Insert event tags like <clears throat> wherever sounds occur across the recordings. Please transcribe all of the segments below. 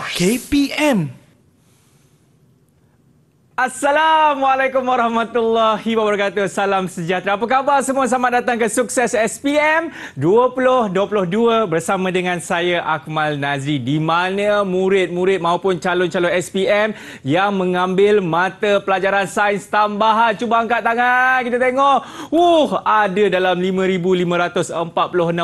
KPM. Assalamualaikum warahmatullahi wabarakatuh. Salam sejahtera. Apa khabar semua? Selamat datang ke Sukses SPM 2022 bersama dengan saya Akmal Nazri di mana murid-murid maupun calon-calon SPM yang mengambil mata pelajaran sains tambahan. Cuba angkat tangan. Kita tengok. Uh, ada dalam 5546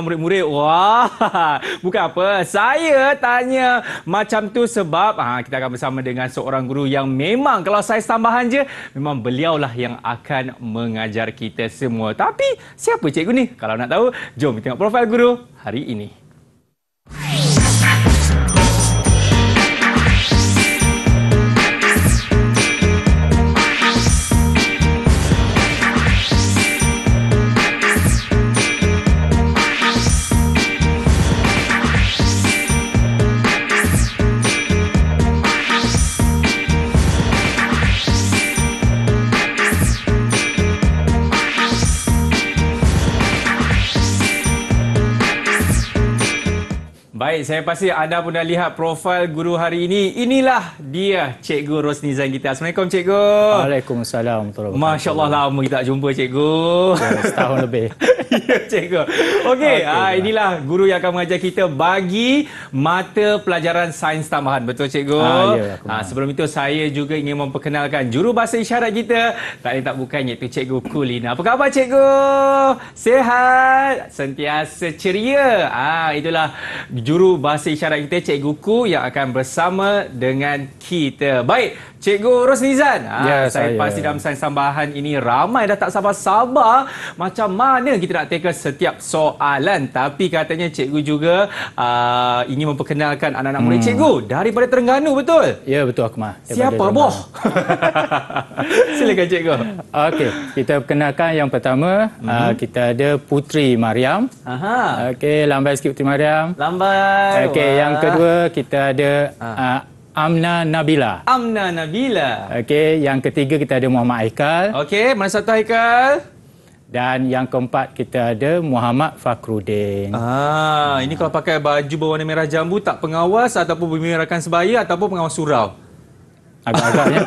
murid-murid. Wah. <laughs> Bukan apa. Saya tanya macam tu sebab ha kita akan bersama dengan seorang guru yang memang kalau saya saiz tambahan je memang beliau lah yang akan mengajar kita semua. Tapi siapa cikgu ni? Kalau nak tahu, jom tengok profil guru hari ini. Hey. Baik, saya pasti anda pun dah lihat profil guru hari ini. Inilah dia, Cikgu Rosni Zangita. Assalamualaikum, Cikgu. Waalaikumsalam. Masya Allah, lah, lama kita jumpa, Cikgu. Ya, setahun lebih. <laughs> ya, Cikgu. Okey, okay, ah, inilah guru yang akan mengajar kita bagi mata pelajaran sains tambahan. Betul, Cikgu? Ha, ya, ha, sebelum itu, saya juga ingin memperkenalkan juru bahasa isyarat kita. Tak ada tak bukan, iaitu Cikgu Kulina. Apa khabar, Cikgu? Sehat? Sentiasa ceria? Ah, ha, itulah juru bahasa isyarat kita, Cikgu Ku yang akan bersama dengan kita. Baik, Cikgu Rosnizan. Ah, ya, saya, saya pasti dalam sains sambahan ini ramai dah tak sabar-sabar macam mana kita nak tackle setiap soalan. Tapi katanya cikgu juga uh, ingin memperkenalkan anak-anak hmm. murid cikgu daripada Terengganu betul? Ya betul Akmal. Siapa boh? <laughs> <laughs> Silakan cikgu. Okey, kita perkenalkan yang pertama hmm. uh, kita ada Putri Mariam. Aha. Okey, lambai sikit Putri Mariam. Lambai. Okey, yang kedua kita ada ha. uh, Amna Nabila. Amna Nabila. Okey, yang ketiga kita ada Muhammad Aikal. Okey, mana satu Haikal? Dan yang keempat kita ada Muhammad Fakrudin. Ah, ini kalau pakai baju berwarna merah jambu tak pengawas ataupun pembimbing rakan sebaya ataupun pengawas surau. Agak-agaknya.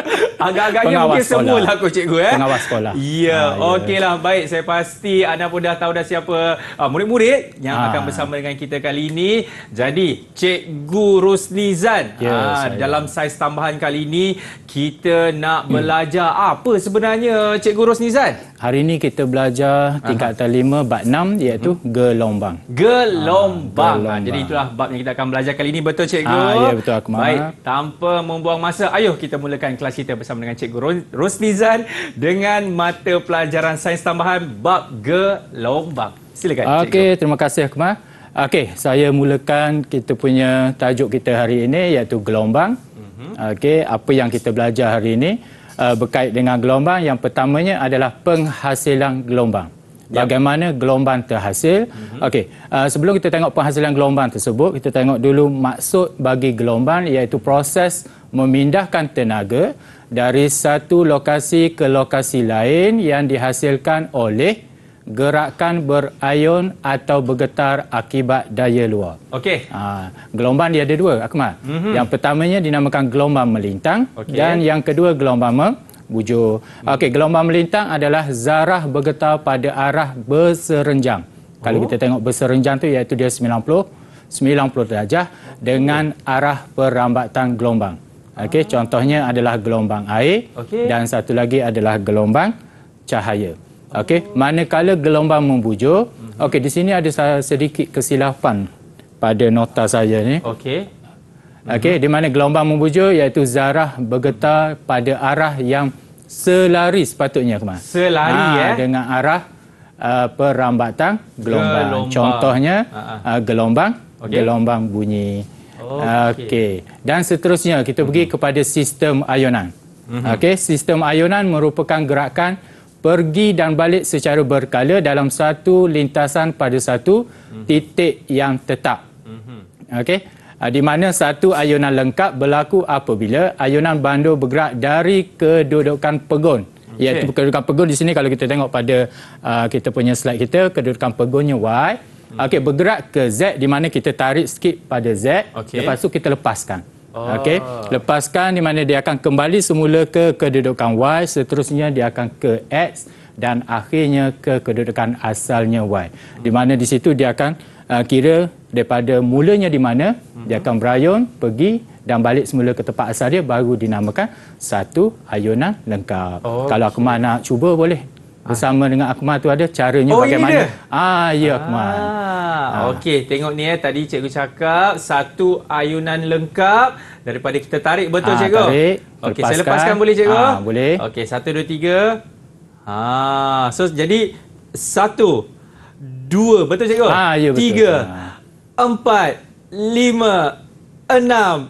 <laughs> Agak-agaknya mungkin sekolah. semua lah coach cikgu. Eh? Pengawas sekolah. Ya, yeah. ha, ya. okey lah. Baik, saya pasti anda pun dah tahu dah siapa uh, murid-murid yang ha. akan bersama dengan kita kali ini. Jadi, cikgu Ruslizan. Yeah, ya, uh, dalam saiz tambahan kali ini, kita nak hmm. belajar apa sebenarnya cikgu Ruslizan? Hari ini kita belajar tingkat atas lima, bab enam iaitu hmm. gelombang. Gelombang. Ha, jadi itulah bab yang kita akan belajar kali ini. Betul ya, cikgu? Ha, ya, yeah, betul. Aku Baik, tanpa membuang masa ayuh kita mulakan kelas kita bersama dengan Cikgu Rosnizan dengan mata pelajaran sains tambahan bab gelombang. Silakan okay, Cikgu. Okey, terima kasih Kemal. Okey, saya mulakan kita punya tajuk kita hari ini iaitu gelombang. Mhm. Okey, apa yang kita belajar hari ini uh, berkait dengan gelombang yang pertamanya adalah penghasilan gelombang. Bagaimana gelombang terhasil? Mhm. Okay, uh, sebelum kita tengok penghasilan gelombang tersebut, kita tengok dulu maksud bagi gelombang iaitu proses memindahkan tenaga dari satu lokasi ke lokasi lain yang dihasilkan oleh gerakan berayun atau bergetar akibat daya luar. Okey. Ha, gelombang dia ada dua, Akmal. Mm-hmm. Yang pertamanya dinamakan gelombang melintang okay. dan yang kedua gelombang membujur. Mm-hmm. Okey, gelombang melintang adalah zarah bergetar pada arah berserenjang. Oh. Kalau kita tengok berserenjang tu iaitu dia 90 90 darjah dengan arah perambatan gelombang. Okey, ha. contohnya adalah gelombang air okay. dan satu lagi adalah gelombang cahaya. Okey, oh. manakala gelombang membujur, hmm. okey di sini ada sedikit kesilapan pada nota saya ni. Okey. Okey, hmm. di mana gelombang membujur iaitu zarah bergetar pada arah yang selari sepatutnya kemas. Selari ha, eh dengan arah uh, perambatan gelombang. gelombang. Contohnya uh, gelombang okay. gelombang bunyi. Okey. Okay. Dan seterusnya kita pergi mm-hmm. kepada sistem ayunan. Mm-hmm. Okey, sistem ayunan merupakan gerakan pergi dan balik secara berkala dalam satu lintasan pada satu mm-hmm. titik yang tetap. Mm-hmm. Okey. Ah, di mana satu ayunan lengkap berlaku apabila ayunan bandu bergerak dari kedudukan pegun. Okay. Iaitu kedudukan pegun di sini kalau kita tengok pada uh, kita punya slide kita, kedudukan pegunnya Y. Mm-hmm. Hmm. Okey, bergerak ke Z di mana kita tarik sikit pada Z. Okay. Lepas tu kita lepaskan. Oh. Okey, lepaskan di mana dia akan kembali semula ke kedudukan Y, seterusnya dia akan ke X dan akhirnya ke kedudukan asalnya Y. Hmm. Di mana di situ dia akan uh, kira daripada mulanya di mana, hmm. dia akan berayun, pergi dan balik semula ke tempat asal dia baru dinamakan satu ayunan lengkap. Okay. Kalau aku mana cuba boleh bersama ah. ha. dengan Akmal tu ada caranya oh, bagaimana. Ini dia? Ah ya ah. Akmal. Ah. Okey tengok ni eh tadi cikgu cakap satu ayunan lengkap daripada kita tarik betul ha, cikgu. Tarik. Okey saya lepaskan boleh cikgu? Ah boleh. Okey satu dua tiga. Ha so jadi satu dua betul cikgu? Ah ya betul. Tiga ha. empat lima enam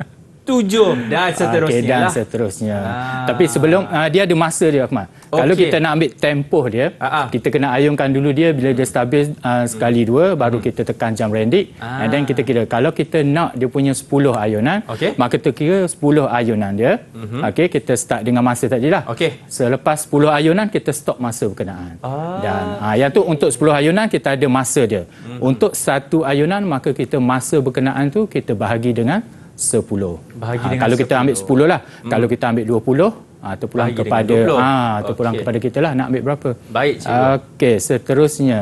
tujuh dan ah, seterusnya. Okay, dan lah. seterusnya. Ah. Tapi sebelum uh, dia ada masa dia Ahmad. Okay. Kalau kita nak ambil tempoh dia, ah, ah. kita kena ayunkan dulu dia bila dia stabil uh, sekali dua baru hmm. kita tekan jam rendik ah. and then kita kira kalau kita nak dia punya sepuluh ayunan, okay. maka kita kira sepuluh ayunan dia. Mm -hmm. Okey, kita start dengan masa tadilah. Okey. Selepas sepuluh ayunan kita stop masa berkenaan. Ah. Dan uh, yang tu untuk sepuluh ayunan kita ada masa dia. -hmm. Untuk satu ayunan maka kita masa berkenaan tu kita bahagi dengan Sepuluh. Ah, kalau kita ambil sepuluh lah. Hmm. Kalau kita ambil dua puluh ah, terpulang Bahagi kepada ha, terpulang okay. kepada kita lah nak ambil berapa. Baik cikgu. Okey, seterusnya.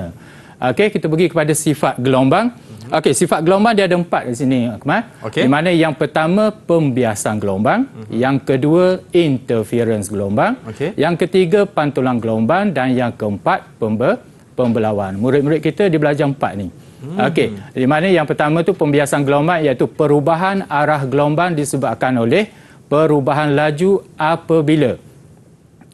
Okey, kita pergi kepada sifat gelombang. Mhm. Okey, sifat gelombang dia ada empat di sini, Okay. Di mana yang pertama, pembiasan gelombang. Uh Yang kedua, interference gelombang. Okay. Yang ketiga, pantulan gelombang. Dan yang keempat, pembe pembelawan. Murid-murid kita, dia belajar empat ni. Uh Hmm. Okey, di mana yang pertama tu pembiasan gelombang iaitu perubahan arah gelombang disebabkan oleh perubahan laju apabila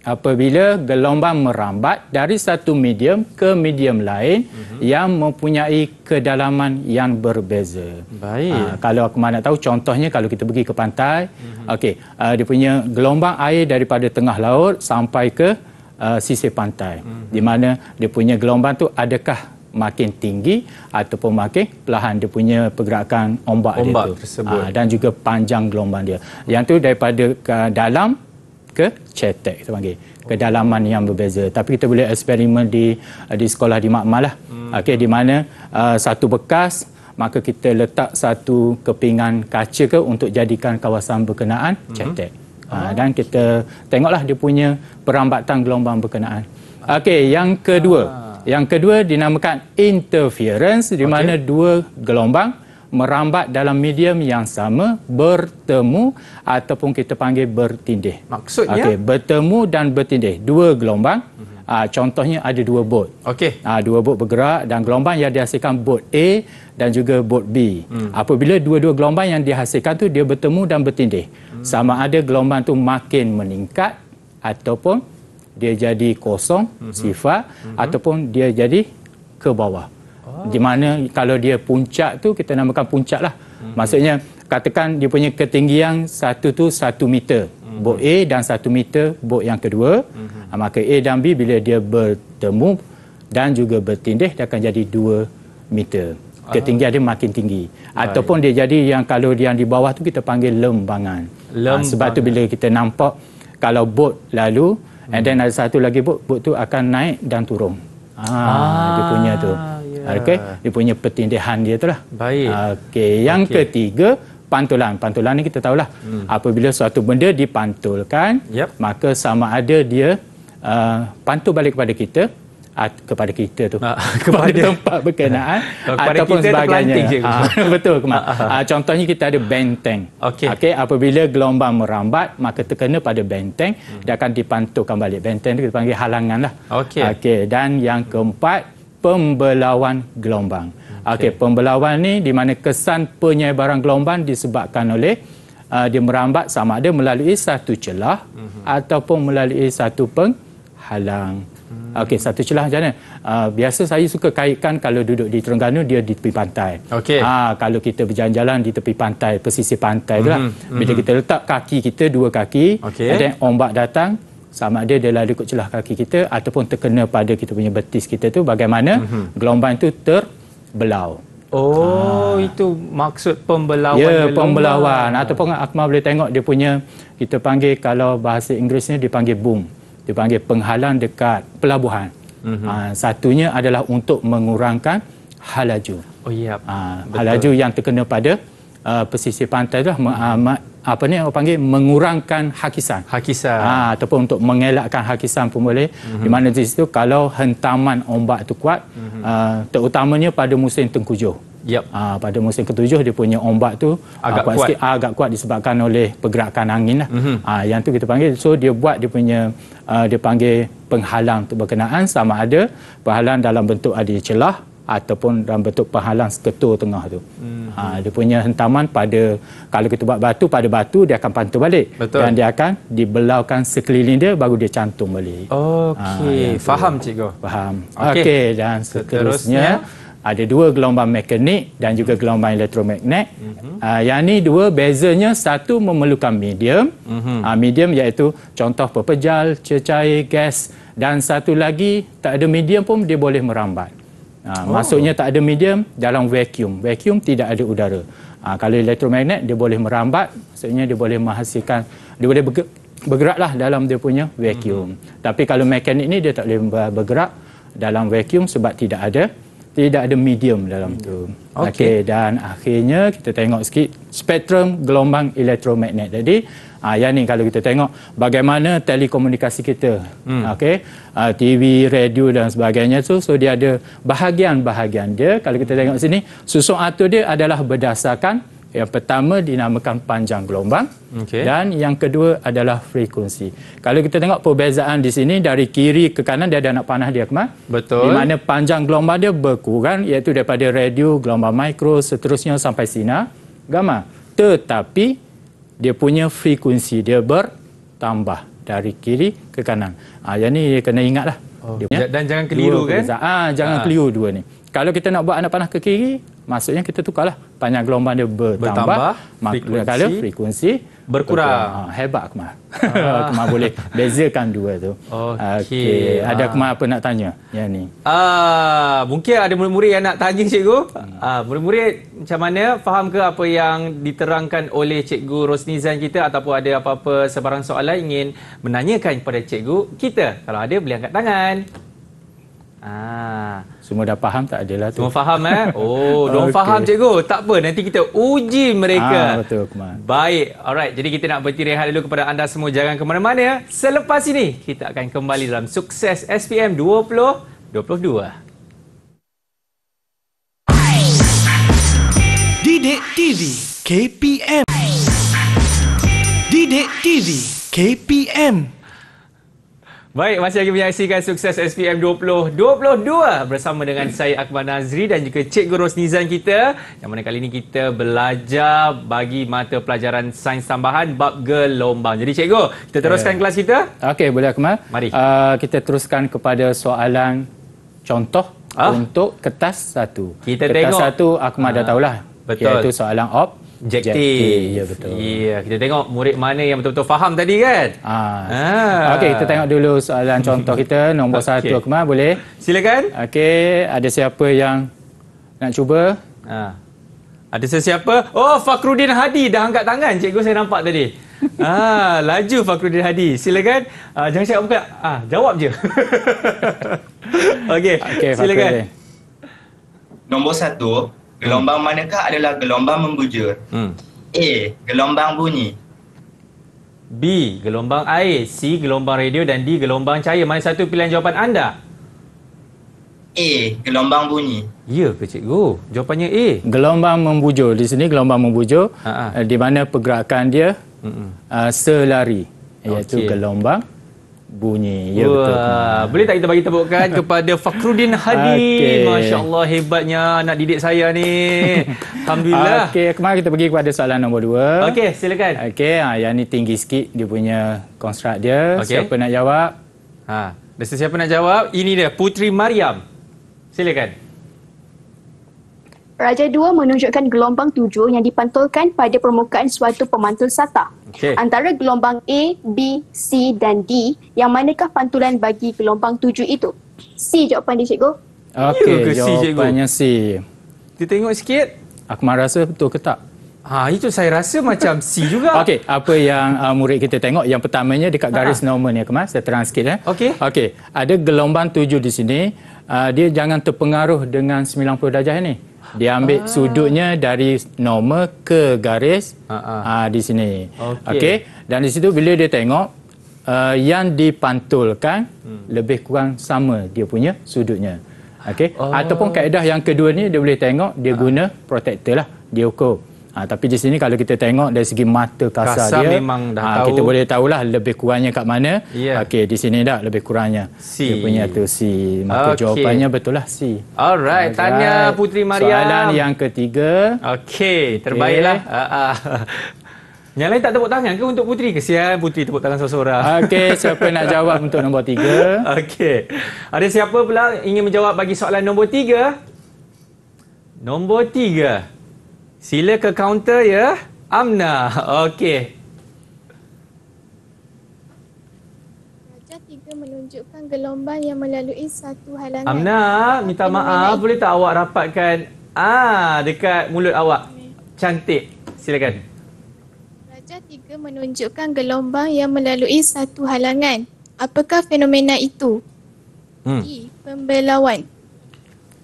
apabila gelombang merambat dari satu medium ke medium lain hmm. yang mempunyai kedalaman yang berbeza. Baik. Ha, kalau aku mana tahu contohnya kalau kita pergi ke pantai, hmm. okey, uh, dia punya gelombang air daripada tengah laut sampai ke uh, ah, sisi pantai. Hmm. Di mana dia punya gelombang tu adakah makin tinggi ataupun makin perlahan dia punya pergerakan ombak, ombak dia tu Aa, ah, dan juga panjang gelombang dia. Yang tu daripada ke dalam ke cetek kita panggil. Kedalaman yang berbeza. Tapi kita boleh eksperimen di eh, di sekolah di makmalah. Hmm. Okey di mana uh, satu bekas maka kita letak satu kepingan kaca ke untuk jadikan kawasan berkenaan hmm. cetek. Hmm. dan kita tengoklah dia punya perambatan gelombang berkenaan. Okey yang kedua. Aa. Ah. Yang kedua dinamakan interference di okay. mana dua gelombang merambat dalam medium yang sama bertemu ataupun kita panggil bertindih. Maksudnya okay, bertemu dan bertindih dua gelombang. Uh, contohnya ada dua bot. Okey. Uh, dua bot bergerak dan gelombang yang dihasilkan bot A dan juga bot B. Hmm. Apabila dua-dua gelombang yang dihasilkan tu dia bertemu dan bertindih. Hmm. Sama ada gelombang tu makin meningkat ataupun dia jadi kosong mm-hmm. sifat mm-hmm. ataupun dia jadi ke bawah. Oh. Di mana kalau dia puncak tu kita namakan puncak lah. Mm-hmm. Maksudnya katakan dia punya ketinggian satu tu satu meter mm-hmm. bot A dan satu meter bot yang kedua. Mm-hmm. Maka A dan B bila dia bertemu dan juga bertindih dia akan jadi dua meter. Ah. Ketinggian dia makin tinggi. Baik. Ataupun dia jadi yang kalau dia yang di bawah tu kita panggil lembangan. lembangan. Ah, ha, sebab tu bila kita nampak kalau bot lalu hmm. and then ada satu lagi book book tu akan naik dan turun ah, ah, ya. ah dia punya tu yeah. okey dia punya pertindihan dia tu lah baik okey yang okay. ketiga pantulan pantulan ni kita tahulah hmm. apabila suatu benda dipantulkan yep. maka sama ada dia uh, pantul balik kepada kita at, ah, kepada kita tu ah, <laughs> kepada tempat berkenaan <laughs> ataupun kita sebagainya je. Ah, <laughs> betul ke contohnya kita ada benteng okey okay, apabila gelombang merambat maka terkena pada benteng hmm. dia akan dipantulkan balik benteng itu dipanggil halangan lah okey okay, dan yang keempat pembelawan gelombang okey okay, pembelawan ni di mana kesan penyebaran gelombang disebabkan oleh uh, dia merambat sama ada melalui satu celah hmm. ataupun melalui satu penghalang Hmm. Okey, satu celah macam mana? Uh, biasa saya suka kaitkan kalau duduk di Terengganu, dia di tepi pantai. Okey. Ha, kalau kita berjalan-jalan di tepi pantai, pesisir pantai hmm. tu lah. Hmm. Bila kita letak kaki kita, dua kaki. Okey. Dan ombak datang, sama ada dia lalu ke celah kaki kita ataupun terkena pada kita punya betis kita tu bagaimana hmm. gelombang itu terbelau. Oh, ha. itu maksud pembelawan. Ya, gelombang. pembelawan. Ataupun Akmal boleh tengok dia punya, kita panggil kalau bahasa Inggerisnya dipanggil boom dia panggil penghalang dekat pelabuhan. Mm-hmm. Ha, satunya adalah untuk mengurangkan halaju. Oh ya. Yep. Ha, halaju yang terkena pada uh, pesisir pantai itulah mm-hmm. uh, apa ni orang panggil mengurangkan hakisan. Hakisan. Ha, ataupun untuk mengelakkan hakisan pun boleh. Mm-hmm. Di mana di situ kalau hentaman ombak tu kuat, mm-hmm. uh, terutamanya pada musim tengkujuh yep. uh, pada musim ketujuh dia punya ombak tu ah, agak uh, kuat, Sikit, uh, agak kuat disebabkan oleh pergerakan angin lah mm-hmm. uh, yang tu kita panggil so dia buat dia punya uh, dia panggil penghalang tu berkenaan sama ada penghalang dalam bentuk ada celah ataupun dalam bentuk penghalang seketul tengah tu mm-hmm. uh, dia punya hentaman pada kalau kita buat batu pada batu dia akan pantul balik Betul. dan dia akan dibelaukan sekeliling dia baru dia cantum balik okey uh, faham cikgu faham okey okay, dan seterusnya, seterusnya ada dua gelombang mekanik dan juga gelombang elektromagnet. Uh-huh. Uh, yang ni dua bezanya satu memerlukan medium, uh-huh. uh, medium iaitu contoh pepejal, cecair, gas dan satu lagi tak ada medium pun dia boleh merambat. Uh, oh. Maksudnya tak ada medium dalam vacuum, vacuum tidak ada udara. Uh, kalau elektromagnet dia boleh merambat, maksudnya dia boleh menghasilkan, dia boleh bergeraklah dalam dia punya vacuum. Uh-huh. Tapi kalau mekanik ni dia tak boleh bergerak dalam vacuum sebab tidak ada tidak ada medium dalam tu. Okey okay, dan akhirnya kita tengok sikit spektrum gelombang elektromagnet. Jadi Ah, yang ni kalau kita tengok bagaimana telekomunikasi kita, hmm. okay, ah, TV, radio dan sebagainya tu, so dia ada bahagian-bahagian dia. Kalau kita tengok sini, susun atur dia adalah berdasarkan yang pertama dinamakan panjang gelombang okay. dan yang kedua adalah frekuensi. Kalau kita tengok perbezaan di sini dari kiri ke kanan dia ada anak panah dia ke Betul. Di mana panjang gelombang dia berkurang iaitu daripada radio, gelombang mikro seterusnya sampai sinar gamma. Tetapi dia punya frekuensi dia bertambah dari kiri ke kanan. Ah ha, yang ni kena ingatlah. Oh. dan jangan keliru kan? Ah ha, jangan ha. keliru dua ni. Kalau kita nak buat anak panah ke kiri, maksudnya kita tukarlah. Panjang gelombang dia bertambah, bertambah frekuensi, kala, frekuensi berkurang. Ha, hebat Kumar. <laughs> Kumar boleh bezakan dua tu. Okey. Okay. Ada ah. Kumar apa nak tanya? Ya ni. Ah, mungkin ada murid-murid yang nak tanya cikgu. Hmm. Ah, murid-murid macam mana faham ke apa yang diterangkan oleh cikgu Rosnizan kita ataupun ada apa-apa sebarang soalan ingin menanyakan kepada cikgu kita. Kalau ada boleh angkat tangan. Ah. Semua dah faham tak adalah tu. Semua faham eh? Oh, <laughs> dong okay. faham cikgu. Tak apa, nanti kita uji mereka. Ah, betul, Kumar. Baik. Alright, jadi kita nak bertirehat dulu kepada anda semua. Jangan ke mana-mana. Selepas ini, kita akan kembali dalam sukses SPM 2022. Didik TV KPM Didik TV KPM Baik, masih lagi menyaksikan sukses SPM 2022 bersama dengan hmm. saya Akbar Nazri dan juga Cik Guru Rosnizan kita. Yang mana kali ini kita belajar bagi mata pelajaran sains tambahan bab gelombang. Jadi Cik Guru, kita ya. teruskan yeah. kelas kita. Okey, boleh Akmal. Mari. Uh, kita teruskan kepada soalan contoh ah. untuk kertas satu. Kita kertas tengok. Kertas satu Akmal uh, dah ah, tahulah. Betul. Iaitu soalan op objektif. Ya betul. Ya, kita tengok murid mana yang betul-betul faham tadi kan? Ah, ha. Okey, kita tengok dulu soalan <laughs> contoh kita nombor okay. satu Kemal boleh? Silakan. Okey, ada siapa yang nak cuba? Ha. Ada sesiapa? Oh, Fakrudin Hadi dah angkat tangan. Cikgu saya nampak tadi. <laughs> ah, laju Fakrudin Hadi. Silakan. Ah, jangan cakap buka. Ah, jawab je. <laughs> Okey. Okay, silakan. Fakrudin. Nombor satu, Gelombang hmm. manakah adalah gelombang membujur? Hmm. A. Gelombang bunyi. B. Gelombang air. C. Gelombang radio. Dan D. Gelombang cahaya. Mana satu pilihan jawapan anda? A. Gelombang bunyi. Ya ke cikgu? Jawapannya A. Gelombang membujur. Di sini gelombang membujur. Uh, ha, ha. di mana pergerakan dia uh, selari. Iaitu okay. gelombang bunyi. Ya, Wah, betul. Hmm. Boleh tak kita bagi tepukan <laughs> kepada Fakrudin Hadi? Okay. Masya Allah, hebatnya anak didik saya ni. Alhamdulillah. <laughs> Okay, kemarin kita pergi kepada soalan nombor dua. Okey, silakan. Okey, ha, yang ni tinggi sikit dia punya konstrak dia. Okay. Siapa nak jawab? Ha, Dasar siapa nak jawab? Ini dia, Putri Mariam. Silakan. Silakan. Raja Dua menunjukkan gelombang tujuh yang dipantulkan pada permukaan suatu pemantul sata. Okay. Antara gelombang A, B, C dan D, yang manakah pantulan bagi gelombang tujuh itu? C jawapan dia cikgu. Okey, ya jawapannya C. Kita tengok sikit. Akmal rasa betul ke tak? Ha, itu saya rasa macam C juga. <laughs> Okey, apa yang uh, murid kita tengok yang pertamanya dekat ha. garis ha. normal ni, Akmal. Saya terang sikit. Eh. Okey. Okey, ada gelombang tujuh di sini uh, dia jangan terpengaruh dengan 90 darjah ni. Dia ambil ah. sudutnya dari normal ke garis ah, ah. Uh, di sini. Okey. Okay? Dan di situ bila dia tengok uh, yang dipantulkan hmm. lebih kurang sama dia punya sudutnya. Okey. Oh. Ataupun kaedah yang kedua ni dia boleh tengok dia ah. guna protector lah. Dia ukur. Ha, tapi di sini kalau kita tengok dari segi mata kasar, kasar dia, memang dah ha, tahu. kita boleh tahulah lebih kurangnya kat mana. Yeah. Okey, di sini dah lebih kurangnya. C. Dia punya tu C. Maka okay. jawapannya betul lah C. Alright, tanya Putri Maria? Soalan yang ketiga. Okey, terbaiklah. Okay. Ah, ah. <laughs> yang lain tak tepuk tangan ke untuk Puteri? Kesian Puteri tepuk tangan seorang-seorang. Okey, <laughs> siapa nak jawab untuk nombor tiga? Okey, ada siapa pula ingin menjawab bagi soalan Nombor tiga. Nombor tiga. Sila ke kaunter ya. Amna. Okey. menunjukkan gelombang yang melalui satu halangan. Amna, minta maaf. Boleh tak awak rapatkan ah dekat mulut awak? Cantik. Silakan. Raja tiga menunjukkan gelombang yang melalui satu halangan. Apakah fenomena itu? Hmm. E, pembelawan.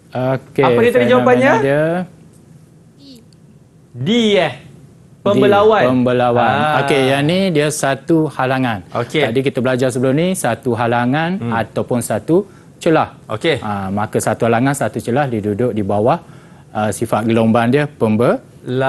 Okey. Apa dia tadi jawapannya? D eh pembelawan. Pembelawan. Ah. Okey, yang ni dia satu halangan. Okey, Tadi kita belajar sebelum ni satu halangan hmm. ataupun satu celah. Okey. Ha, maka satu halangan satu celah diduduk di bawah uh, sifat gelombang dia pembe Lam.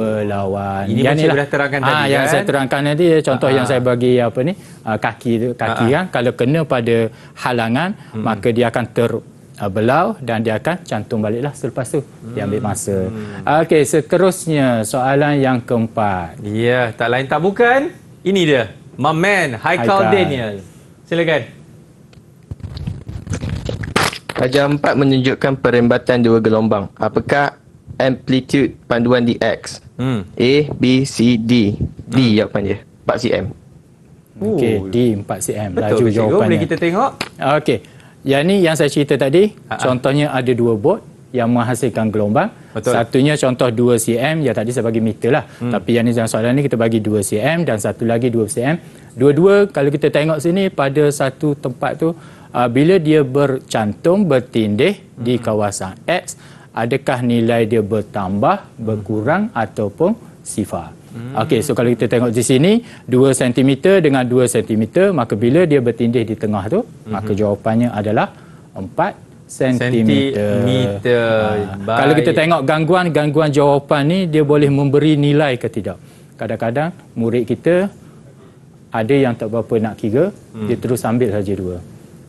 pembelawan. Ini yang lah. sudah terangkan ha, tadi. yang kan? saya terangkan tadi ya, contoh ha. yang saya bagi apa ni? kaki kaki ha. kan kalau kena pada halangan hmm. maka dia akan ter uh, belau dan dia akan cantum baliklah selepas tu hmm. dia ambil hmm. masa. Hmm. Okey, seterusnya soalan yang keempat. Ya, yeah, tak lain tak bukan ini dia. My man Haikal Daniel. Silakan. Pajar empat menunjukkan perembatan dua gelombang. Apakah amplitude panduan di X? Hmm. A, B, C, D. D hmm. jawapan dia. 4 cm. Okey, D 4 cm. Betul, Laju jawapannya. boleh kita tengok. Okey. Ya ni yang saya cerita tadi, Ha-ha. contohnya ada dua bot yang menghasilkan gelombang. Betul. Satunya contoh 2 cm, ya tadi saya bagi meter lah. Hmm. Tapi yang ni dalam soalan ni kita bagi 2 cm dan satu lagi 2 cm. Dua-dua kalau kita tengok sini pada satu tempat tu uh, bila dia bercantum bertindih hmm. di kawasan X, adakah nilai dia bertambah, hmm. berkurang hmm. ataupun sifar? Hmm. Okey, so kalau kita tengok di sini 2 cm dengan 2 cm, maka bila dia bertindih di tengah tu, hmm. maka jawapannya adalah 4 sentimeter. Ha. Kalau kita tengok gangguan-gangguan jawapan ni dia boleh memberi nilai ke tidak. Kadang-kadang murid kita ada yang tak berapa nak kira, hmm. dia terus ambil saja dua.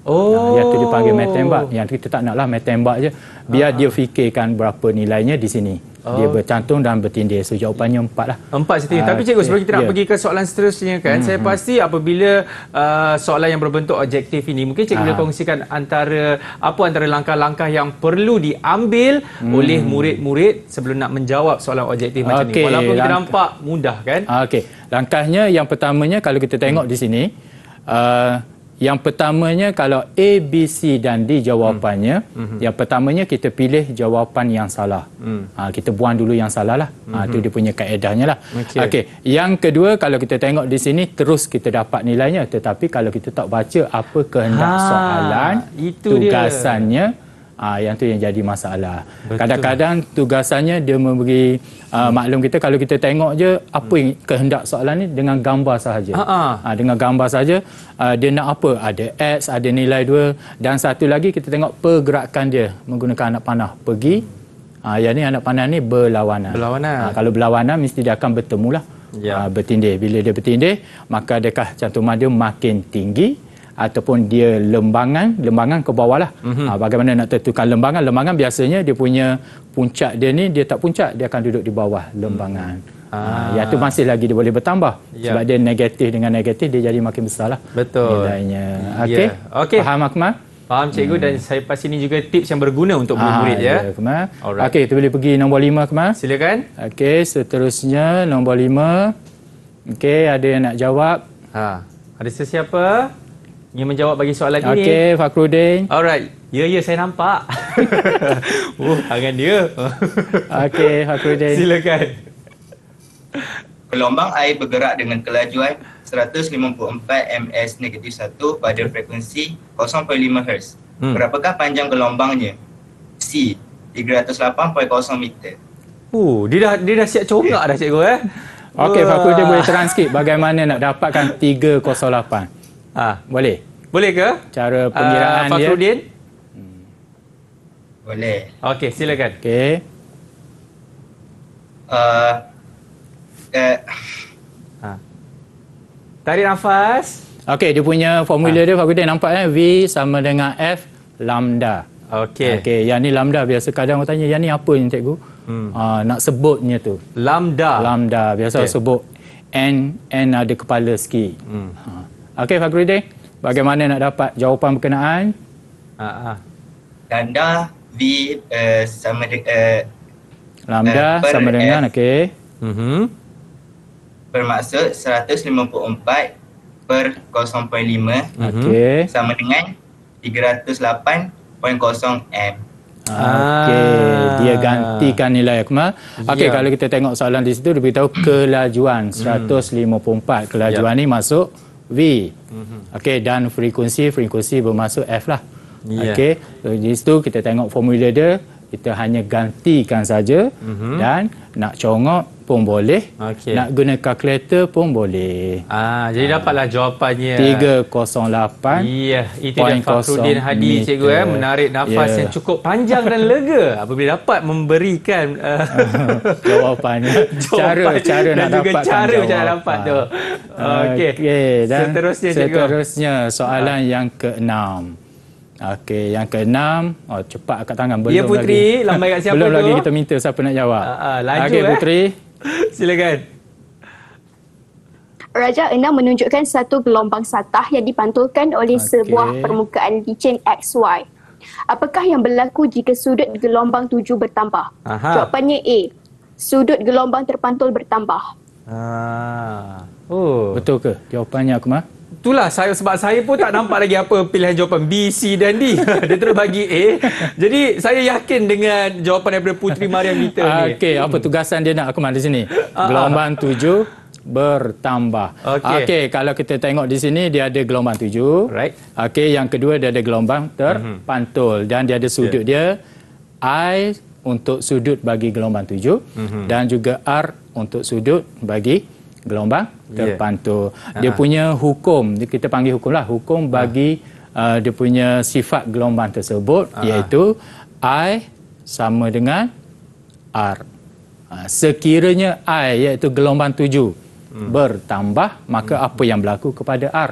Oh. Ha, yang tu dipanggil oh. matembak. Yang kita tak naklah matembak je. Biar ha. dia fikirkan berapa nilainya di sini dia oh. bercantung dan bertindih. So jawapannya empat lah. Empat Siti. Uh, Tapi ah, cikgu sebelum kita yeah. nak ya. pergi ke soalan seterusnya kan, hmm saya hmm. pasti apabila uh, soalan yang berbentuk objektif ini, mungkin cikgu boleh ah. kongsikan antara apa antara langkah-langkah yang perlu diambil mm. oleh murid-murid sebelum nak menjawab soalan objektif okay. macam ni. Walaupun kita nampak mudah kan. Ah, okey. Langkahnya yang pertamanya kalau kita tengok mm. di sini, uh, yang pertamanya kalau A, B, C dan D jawapannya, mm -hmm. yang pertamanya kita pilih jawapan yang salah. Mm. Ha, kita buang dulu yang salah lah. Itu ha, mm -hmm. ha, dia punya kaedahnya lah. Okey. Okay. Yang kedua kalau kita tengok di sini terus kita dapat nilainya. Tetapi kalau kita tak baca apa kehendak ha, soalan, itu tugasannya, Ha, yang tu yang jadi masalah. Kadang-kadang tugasannya dia memberi uh, maklum kita kalau kita tengok je apa yang kehendak soalan ni dengan gambar sahaja uh, dengan gambar sahaja uh, dia nak apa ada x, ada nilai dua dan satu lagi kita tengok pergerakan dia menggunakan anak panah pergi uh, yang ni anak panah ni berlawanan berlawanan uh, kalau berlawanan mesti dia akan bertemulah ya. Uh, bertindih bila dia bertindih maka adakah cantuman dia makin tinggi ataupun dia lembangan lembangan ke bawah lah mm-hmm. Ah, bagaimana nak tentukan lembangan lembangan biasanya dia punya puncak dia ni dia tak puncak dia akan duduk di bawah lembangan mm Ah. Ya ah. tu masih lagi dia boleh bertambah ya. sebab dia negatif dengan negatif dia jadi makin besar lah. Betul. Nilainya. Ya. Okey. Ya. Okay. Faham Akmal? Faham cikgu hmm. dan saya pas ini juga tips yang berguna untuk ah, murid ya. ya Akmal. Alright. Okey, kita boleh pergi nombor lima Akmal. Silakan. Okey, seterusnya nombor lima. Okey, ada yang nak jawab? Ha. Ada sesiapa? yang menjawab bagi soalan okay, ini. Okey, Fakrudin. Alright. Ya, ya, saya nampak. <laughs> oh, tangan dia. Okey, Fakrudin. Silakan. Gelombang air bergerak dengan kelajuan 154 ms negatif 1 pada frekuensi 0.5 Hz. Hmm. Berapakah panjang gelombangnya? C. 308.0 meter. Oh, dia dah dia dah siap congak dah cikgu eh. Okey, Fakrudin boleh transkrip. bagaimana nak dapatkan 308. Ha, boleh. Boleh ke? Cara ah, pengiraan uh, dia. Hmm. Boleh. Okey, silakan. Okey. Uh, eh. Ha. Tarik nafas. Okey, dia punya formula ha. dia Fakudin nampak eh V sama dengan F lambda. Okey. Okey, yang ni lambda biasa kadang orang tanya, yang ni apa ni cikgu? Hmm. Uh, nak sebutnya tu. Lambda. Lambda biasa okay. sebut N N ada kepala sikit. Hmm. Ha. Okey Fakhruddin, bagaimana nak dapat jawapan berkenaan? Ah. Uh-huh. V uh, sama dengan uh, lambda uh, sama dengan okey. Mhm. Bermaksud 154 per 0.5 okey sama dengan 308.0 M. Okay, ah. dia gantikan nilai akma. Okay, yeah. kalau kita tengok soalan di situ dia beritahu kelajuan 154. Hmm. Kelajuan yeah. ni masuk V. Okey dan frekuensi frekuensi bermaksud F lah. Yeah. Okey. Jadi so, itu kita tengok formula dia kita hanya gantikan saja mm-hmm. dan nak congok pun boleh. Okay. Nak guna kalkulator pun boleh. Ah, jadi ah. dapatlah jawapannya. 308. Iya, yeah, itu dia Fakrudin Hadi meter. cikgu eh. Menarik nafas yeah. yang cukup panjang dan lega apabila dapat memberikan uh, <laughs> jawapannya. Cara-cara nak dapatkan jawapan. Dan cara macam dapat tu. Okey. Okay, dan seterusnya, seterusnya soalan ha. yang keenam. Okey, yang keenam. Oh, cepat angkat tangan. Ya, belum ya, Puteri. Lagi. Lambai kat siapa <laughs> Belum tu? Belum lagi kita minta siapa nak jawab. Uh, uh, laju, okay, eh. Okey, <laughs> Silakan. Raja Enam menunjukkan satu gelombang satah yang dipantulkan oleh okay. sebuah permukaan licin XY. Apakah yang berlaku jika sudut gelombang tujuh bertambah? Aha. Jawapannya A. Sudut gelombang terpantul bertambah. Ah. Oh. Betul ke? Jawapannya aku itulah saya sebab saya pun tak nampak lagi apa pilihan jawapan B, C dan D. Dia terus bagi A. Jadi saya yakin dengan jawapan daripada Putri Maria Mita ni. Okey, hmm. apa tugasan dia nak aku mana di sini? Ah, ah. Gelombang tujuh bertambah. Okey, okay, kalau kita tengok di sini dia ada gelombang tujuh. Right. Okey, yang kedua dia ada gelombang terpantul mm-hmm. dan dia ada sudut yeah. dia I untuk sudut bagi gelombang tujuh mm-hmm. dan juga R untuk sudut bagi gelombang ya. terpantul. Yeah. Dia ha. punya hukum, kita panggil hukum lah, ha. hukum bagi ha. uh, dia punya sifat gelombang tersebut ha. iaitu I sama dengan R. Ha, sekiranya I iaitu gelombang tuju hmm. bertambah, maka hmm. apa yang berlaku kepada R?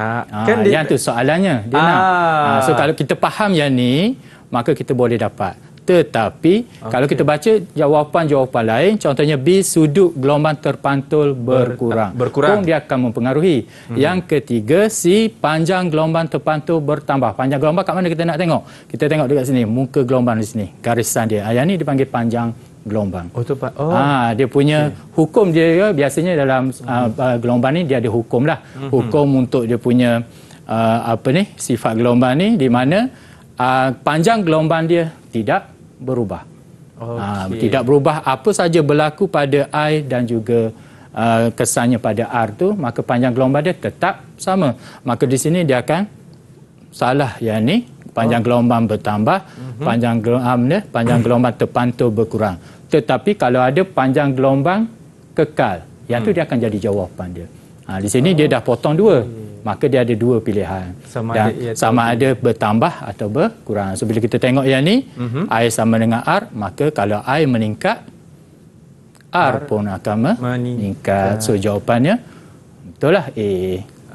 Ha. Kan Yang tu soalannya. Dia ha. Nak. Ah. Ha. So kalau kita faham yang ni, maka kita boleh dapat tetapi okay. kalau kita baca jawapan-jawapan lain contohnya B sudut gelombang terpantul berkurang Ber, berkurang Pung dia akan mempengaruhi mm -hmm. yang ketiga C panjang gelombang terpantul bertambah panjang gelombang kat mana kita nak tengok kita tengok dekat sini muka gelombang di sini garisan dia ah, yang ni dipanggil panjang gelombang oh, oh. Ha, dia punya okay. hukum dia ya, biasanya dalam mm -hmm. uh, gelombang ni dia ada hukum lah mm -hmm. hukum untuk dia punya uh, apa ni sifat gelombang ni di mana Uh, panjang gelombang dia tidak berubah. Ah, okay. Ha, tidak berubah apa saja berlaku pada I dan juga uh, kesannya pada R tu maka panjang gelombang dia tetap sama. Maka di sini dia akan salah yang oh. ni mhm. ah, panjang gelombang bertambah, mm-hmm. panjang gelombang dia, panjang gelombang terpantul berkurang. Tetapi kalau ada panjang gelombang kekal, yang hmm. dia akan jadi jawapan dia. Ha, di sini oh. dia dah potong dua. Okay. Hmm maka dia ada dua pilihan sama dan ada, sama ada bertambah atau berkurang so bila kita tengok yang ni uh-huh. Mhm. i sama dengan r maka kalau i meningkat r, r pun akan meningkat so jawapannya betul lah a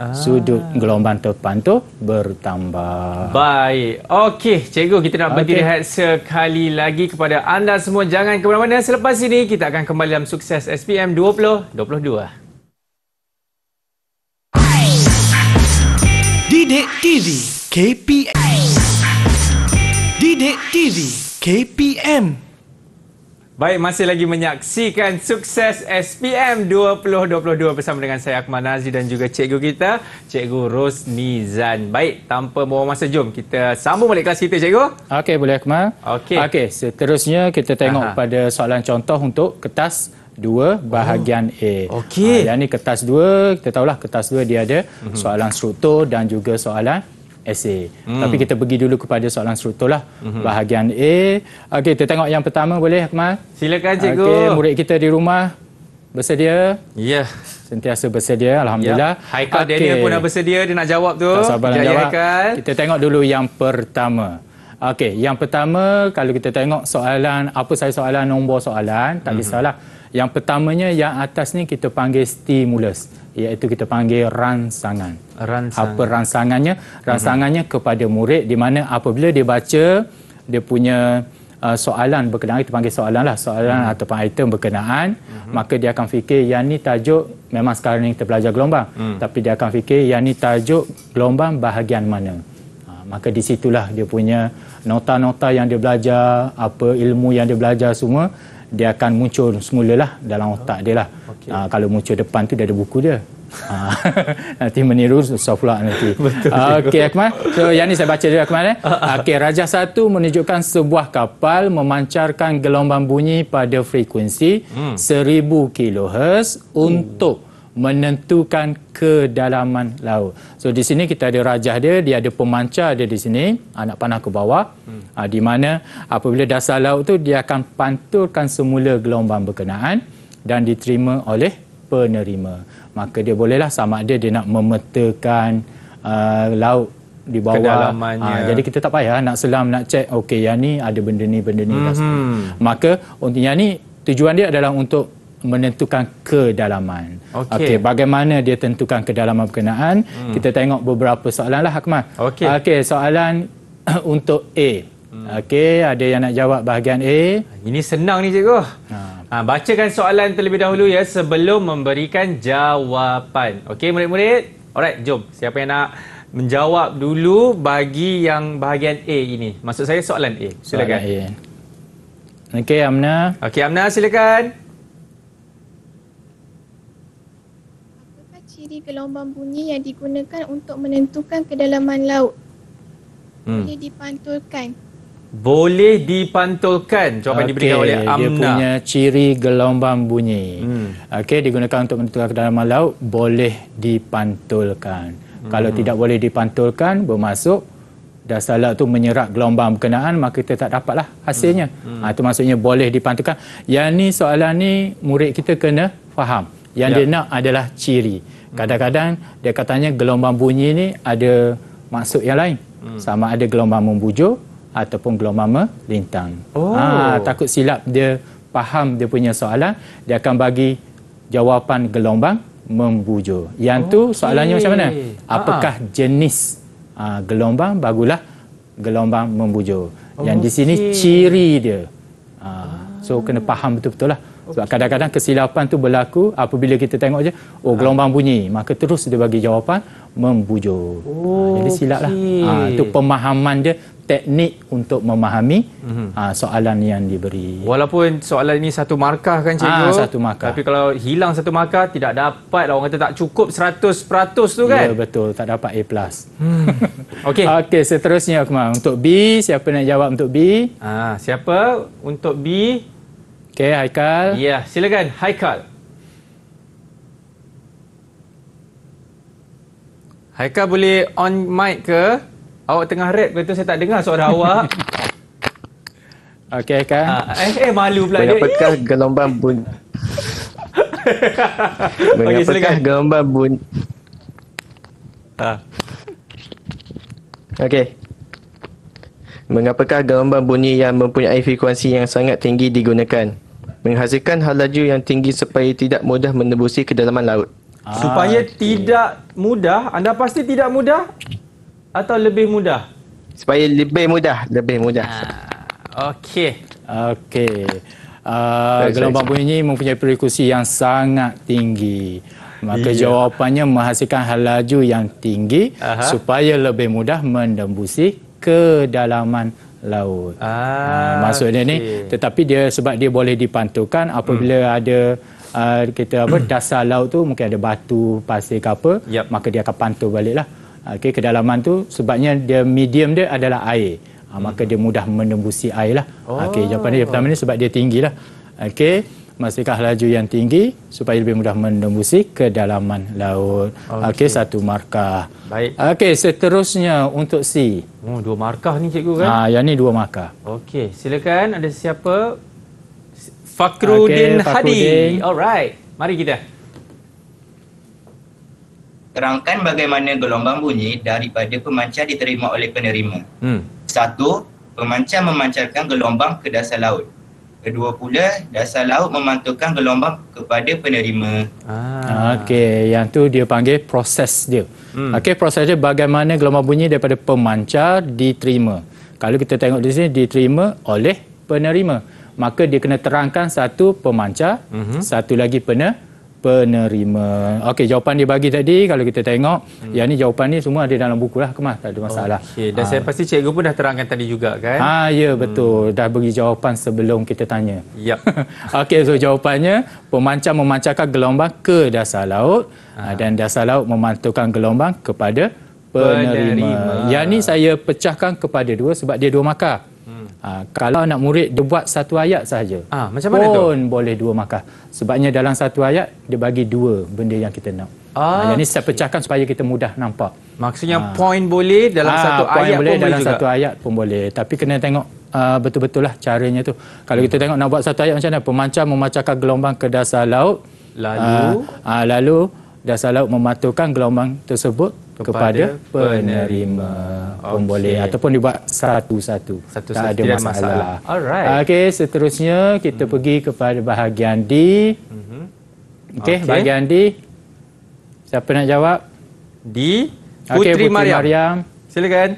ah. sudut gelombang depan tu bertambah. Baik. Okey, cikgu kita nak okay. berhenti rehat sekali lagi kepada anda semua jangan ke mana-mana selepas ini kita akan kembali dalam sukses SPM 2022. Didik TV KPM Didik TV KPM Baik, masih lagi menyaksikan sukses SPM 2022 bersama dengan saya Akmal Nazri dan juga cikgu kita, cikgu Rosni Zan. Baik, tanpa membuang masa, jom kita sambung balik kelas kita, cikgu. Okey, boleh Akmal. Okey. Okay. seterusnya kita tengok Aha. pada soalan contoh untuk kertas dua bahagian oh. A. Ah, okey. Uh, yang ni kertas dua, kita tahulah kertas dua dia ada mm-hmm. soalan struktur dan juga soalan essay. Mm. Tapi kita pergi dulu kepada soalan struktur lah. hmm Bahagian A. Okey, kita tengok yang pertama boleh Akmal? Silakan cikgu. Okey, murid kita di rumah bersedia? Ya. Yeah. Sentiasa bersedia, Alhamdulillah. Yep. Ya. Haikal okay. Daniel pun dah bersedia, dia nak jawab tu. Tak sabar nak ya, ya, jawab. Kita tengok dulu yang pertama. Okey, yang pertama kalau kita tengok soalan, apa saya soalan, nombor soalan, tak mhm. kisahlah. mm yang pertamanya yang atas ni kita panggil stimulus iaitu kita panggil ransangan. ransangan. Apa ransangannya? Ransangannya mm -hmm. kepada murid di mana apabila dia baca dia punya uh, soalan berkenaan kita panggil soalan lah soalan mm -hmm. ataupun item berkenaan mm -hmm. maka dia akan fikir yang ni tajuk memang sekarang ni kita belajar gelombang mm. tapi dia akan fikir yang ni tajuk gelombang bahagian mana. Ha, maka di situlah dia punya nota-nota yang dia belajar, apa ilmu yang dia belajar semua dia akan muncul semula lah dalam otak dia lah. Okay. Uh, ah, kalau muncul depan tu dia ada buku dia. Ah, <laughs> nanti meniru susah pula nanti. <laughs> Ah, okey Akmal. So yang ni saya baca dulu Akmal eh. <laughs> Okey Raja satu menunjukkan sebuah kapal memancarkan gelombang bunyi pada frekuensi hmm. 1000 kHz untuk hmm menentukan kedalaman laut. So di sini kita ada rajah dia, dia ada pemancar dia di sini, anak panah ke bawah. Hmm. Ah, di mana apabila dasar laut tu dia akan pantulkan semula gelombang berkenaan dan diterima oleh penerima. Maka dia bolehlah sama ada dia nak memetakan uh, ah, laut di bawah. Aa, ah, jadi kita tak payah nak selam nak cek okey yang ni ada benda ni benda ni hmm. hmm. Maka untuk yang ni tujuan dia adalah untuk menentukan kedalaman. Okey, okay, bagaimana dia tentukan kedalaman berkenaan? Hmm. Kita tengok beberapa soalanlah Akmal. Okey, okay, soalan <clears throat> untuk A. Hmm. Okey, ada yang nak jawab bahagian A? Ini senang ni cikgu. Ha. ha bacakan soalan terlebih dahulu ya sebelum memberikan jawapan. Okey, murid-murid. Alright, jom. Siapa yang nak menjawab dulu bagi yang bahagian A ini? Maksud saya soalan A. Silakan. Soalan A. Okey, Amna. Okey, Amna silakan. ciri gelombang bunyi yang digunakan untuk menentukan kedalaman laut. Hmm. Boleh dipantulkan. Boleh dipantulkan. Jawapan okay. diberikan oleh Amna. Dia punya ciri gelombang bunyi. Hmm. Okey, digunakan untuk menentukan kedalaman laut. Boleh dipantulkan. Hmm. Kalau tidak boleh dipantulkan, bermaksud dasar laut tu menyerap gelombang berkenaan maka kita tak dapatlah hasilnya. Hmm. Hmm. Ha, itu maksudnya boleh dipantulkan. Yang ni soalan ni murid kita kena faham. Yang ya. dia nak adalah ciri. Kadang-kadang dia katanya gelombang bunyi ni ada maksud yang lain. Hmm. Sama ada gelombang membujur ataupun gelombang melintang. Oh. Ha, takut silap dia faham dia punya soalan, dia akan bagi jawapan gelombang membujur. Yang oh, tu soalannya macam mana? Ha. Apakah ha jenis ha, gelombang bagulah gelombang membujur. Yang okay. di sini ciri dia. Ha, so kena faham betul-betul lah. Sebab kadang-kadang kesilapan tu berlaku apabila kita tengok je, oh ah. gelombang bunyi, maka terus dia bagi jawapan membujur. Ah, oh, ha, jadi silaplah. Okay. Ha, ah, itu pemahaman dia teknik untuk memahami mm-hmm. aa, soalan yang diberi. Walaupun soalan ini satu markah kan cikgu? Ah satu markah. Tapi kalau hilang satu markah tidak dapat lah orang kata tak cukup 100% tu kan? Ya betul, tak dapat A+. Hmm. <laughs> Okey. Okey, seterusnya Kumar. untuk B, siapa nak jawab untuk B? Ah siapa untuk B? Okey, Haikal. Ya, yeah, silakan Haikal. Haikal boleh on mic ke? Awak tengah red, ke saya tak dengar suara awak. <laughs> Okey, Haikal. Ha, ah, eh, eh, malu pula dia. Mengapakah gelombang bunyi? <laughs> Mengapakah okay, gelombang bunyi? Ha. Ah. Okey. Mengapakah gelombang bunyi yang mempunyai frekuensi yang sangat tinggi digunakan? menghasilkan halaju yang tinggi supaya tidak mudah menembusi kedalaman laut. Ah, supaya okay. tidak mudah, anda pasti tidak mudah atau lebih mudah? Supaya lebih mudah, lebih mudah. Ah, okey. Okey. Uh, gelombang bunyi mempunyai perikusi yang sangat tinggi. Maka yeah. jawapannya menghasilkan halaju yang tinggi uh supaya lebih mudah menembusi kedalaman laut. Ah, ah maksudnya okay. ni tetapi dia sebab dia boleh dipantulkan. apabila hmm. ada uh, kita apa hmm. dasar laut tu mungkin ada batu, pasir ke apa, yep. maka dia akan pantul baliklah. Okey, kedalaman tu sebabnya dia medium dia adalah air. Uh, maka hmm. dia mudah menembusi air lah. Oh. Okey, jawapan dia pertama ni sebab dia tinggilah. Okey. Masihkah laju yang tinggi supaya lebih mudah menembusi dalaman laut. Okey, okay, satu markah. Baik. Okey, seterusnya untuk C. Oh, dua markah ni cikgu kan? Ha, yang ni dua markah. Okey, silakan ada siapa? Fakrudin okay, Hadi. Alright, mari kita. Terangkan bagaimana gelombang bunyi daripada pemancar diterima oleh penerima. Hmm. Satu, pemancar memancarkan gelombang ke dasar laut. Kedua pula, dasar laut memantulkan gelombang kepada penerima. Ah. ah, Okey, yang tu dia panggil proses dia. Hmm. Okey, proses dia bagaimana gelombang bunyi daripada pemancar diterima. Kalau kita tengok di sini, diterima oleh penerima. Maka dia kena terangkan satu pemancar, hmm. satu lagi penerima penerima. Okey, jawapan dia bagi tadi kalau kita tengok, hmm. yang ni jawapan ni semua ada dalam buku lah, kemas tak ada masalah. Okey, dan ha. saya pasti cikgu pun dah terangkan tadi juga kan? Ha, ya hmm. betul. Hmm. Dah bagi jawapan sebelum kita tanya. Yap. <laughs> Okey, so jawapannya, pemancar memancarkan gelombang ke dasar laut ha. dan dasar laut memantulkan gelombang kepada penerima. penerima. Yang ni saya pecahkan kepada dua sebab dia dua makar. Ha, kalau anak murid dia buat satu ayat sahaja ha, macam mana pun tu? boleh dua markah. Sebabnya dalam satu ayat dia bagi dua benda yang kita nak. Ah, ha, ah. jadi saya pecahkan supaya kita mudah nampak. Maksudnya ha. point boleh dalam ha, satu ayat boleh, pun dalam boleh satu ayat pun boleh. Tapi kena tengok uh, betul lah caranya tu. Kalau hmm. kita tengok nak buat satu ayat macam mana? Pemancar memancarkan gelombang ke dasar laut. Lalu uh, uh, lalu dasar laut mematuhkan gelombang tersebut kepada, kepada penerima okay. pun boleh ataupun dibuat satu-satu tak ada tidak masalah. masalah. Okey, seterusnya kita hmm. pergi kepada bahagian D. Hmm. Okey, okay. bahagian D. Siapa nak jawab? D. Okay, Puteri Mariam. Mariam. Silakan.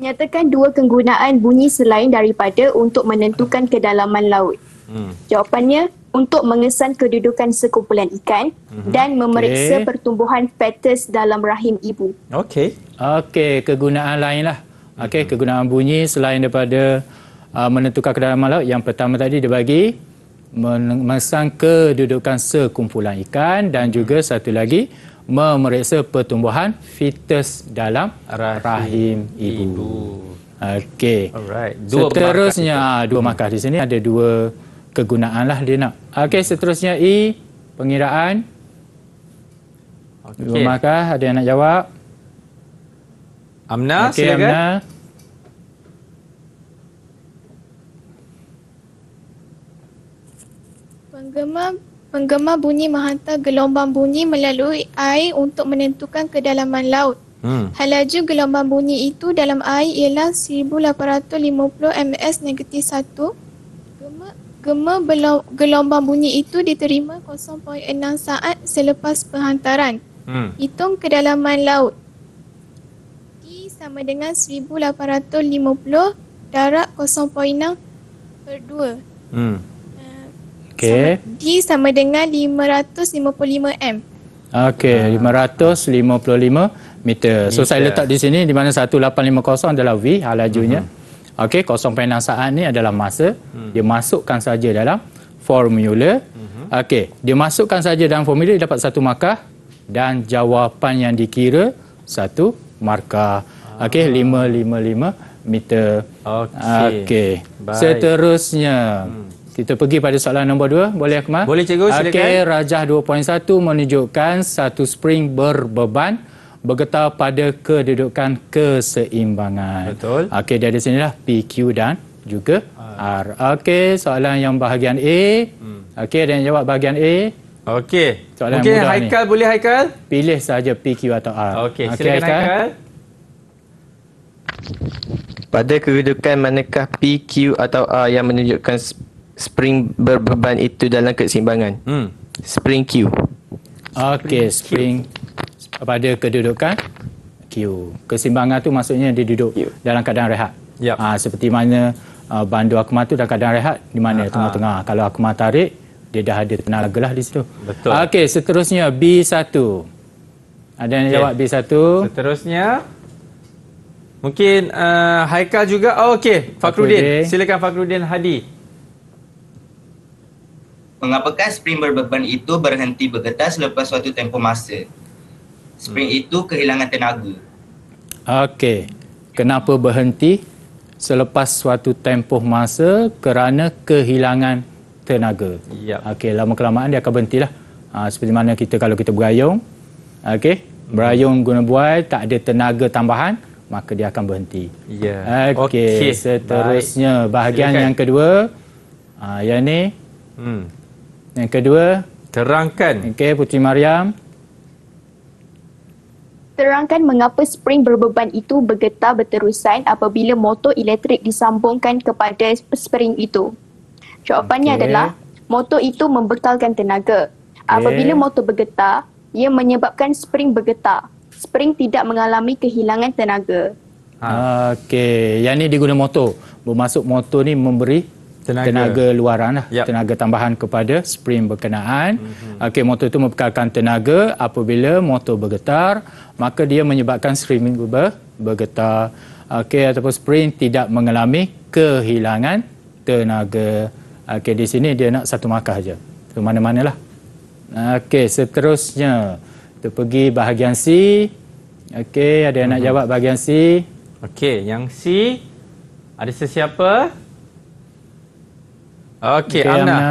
Nyatakan dua kegunaan bunyi selain daripada untuk menentukan kedalaman laut. Hmm. Jawapannya untuk mengesan kedudukan sekumpulan ikan mm-hmm. dan memeriksa okay. pertumbuhan fetus dalam rahim ibu. Okey. Okey, kegunaan lainlah. Okey, mm-hmm. kegunaan bunyi selain daripada uh, menentukan kedalaman laut yang pertama tadi dia bagi mengesan kedudukan sekumpulan ikan dan mhm. juga satu lagi memeriksa pertumbuhan fetus dalam rahim, rahim ibu. ibu. Okey. Alright. Seterusnya, ah, dua markah di sini ada dua kegunaan lah dia nak. Okey, seterusnya E, pengiraan. Okay. Rumahkah? Ada yang nak jawab? Amna, okay, silakan. Amna. Penggemar, penggemar bunyi menghantar gelombang bunyi melalui air untuk menentukan kedalaman laut. Hmm. Halaju gelombang bunyi itu dalam air ialah 1850 ms negatif 1. Gemar, Gema gelombang bunyi itu diterima 0.6 saat selepas penghantaran. Hmm. Hitung kedalaman laut. D sama dengan 1850 darab 0.6 per 2. Hmm. Uh, okay. D sama dengan 555 M. Okay, 555 meter. meter. So, saya letak di sini di mana 1850 adalah V, halajunya. Hmm. Okey, kosong penasaan ni adalah masa hmm. dia masukkan saja dalam formula. Hmm. Okey, dia masukkan saja dalam formula dia dapat satu markah dan jawapan yang dikira satu markah. Ah. Okey, lima meter. Okey. Okey. Seterusnya hmm. Kita pergi pada soalan nombor dua. Boleh Akmal? Boleh cikgu, Okey, rajah 2.1 menunjukkan satu spring berbeban bergetar pada kedudukan keseimbangan. Betul. Okey, dari sini lah P Q dan juga ah. R. Okey, soalan yang bahagian A. Hmm. Okey, ada yang jawab bahagian A. Okey. Soalan okay, mudah Haikal ni. boleh Haikal? Pilih saja P Q atau R. Okey, okay, silakan Haikal. Haikal. Pada kedudukan manakah P Q atau R yang menunjukkan spring berbeban itu dalam keseimbangan? Hmm. Spring Q. Okey, spring, okay, spring Q kepada kedudukan Q. Kesimbangan tu maksudnya dia duduk Q. dalam keadaan rehat. Yep. Ha, ah, seperti mana uh, bandu akumar tu dalam keadaan rehat di mana uh-huh. tengah-tengah. Kalau akumar tarik, dia dah ada tenaga gelah di situ. Betul. Okey, seterusnya B1. Ada yang okay. jawab B1? Seterusnya Mungkin uh, Haikal juga. Oh, Okey, Fakrudin. Fakrudin. Silakan Fakrudin Hadi. Mengapakah spring berbeban itu berhenti bergetar selepas suatu tempoh masa? Sebab hmm. itu kehilangan tenaga. Okey. Kenapa berhenti selepas suatu tempoh masa kerana kehilangan tenaga. Yep. Ya. Okey, lama-kelamaan dia akan berhentilah. Ha, seperti mana kita kalau kita berayung. Okey, hmm berayung guna buai tak ada tenaga tambahan, maka dia akan berhenti. Ya. Yeah. Okey, okay. seterusnya Baik. bahagian Silakan. yang kedua. Ha, yang ni. Hmm. Yang kedua, terangkan. Okey, Putri Mariam terangkan mengapa spring berbeban itu bergetar berterusan apabila motor elektrik disambungkan kepada spring itu? Jawapannya okay. adalah motor itu membekalkan tenaga. Okay. Apabila motor bergetar, ia menyebabkan spring bergetar. Spring tidak mengalami kehilangan tenaga. Okey, yang ni diguna motor. Bermaksud motor ni memberi tenaga, tenaga luaran lah, yep. tenaga tambahan kepada spring berkenaan. Mm-hmm. Okey, motor itu membekalkan tenaga apabila motor bergetar, maka dia menyebabkan spring ber- bergetar. Okey, ataupun spring tidak mengalami kehilangan tenaga. Okey, di sini dia nak satu markah aja. Ke mana-mana lah. Okey, seterusnya. Kita pergi bahagian C. Okey, ada yang mm-hmm. nak mhm. jawab bahagian C? Okey, yang C. Ada sesiapa? Okey, okay, Amna. Amna.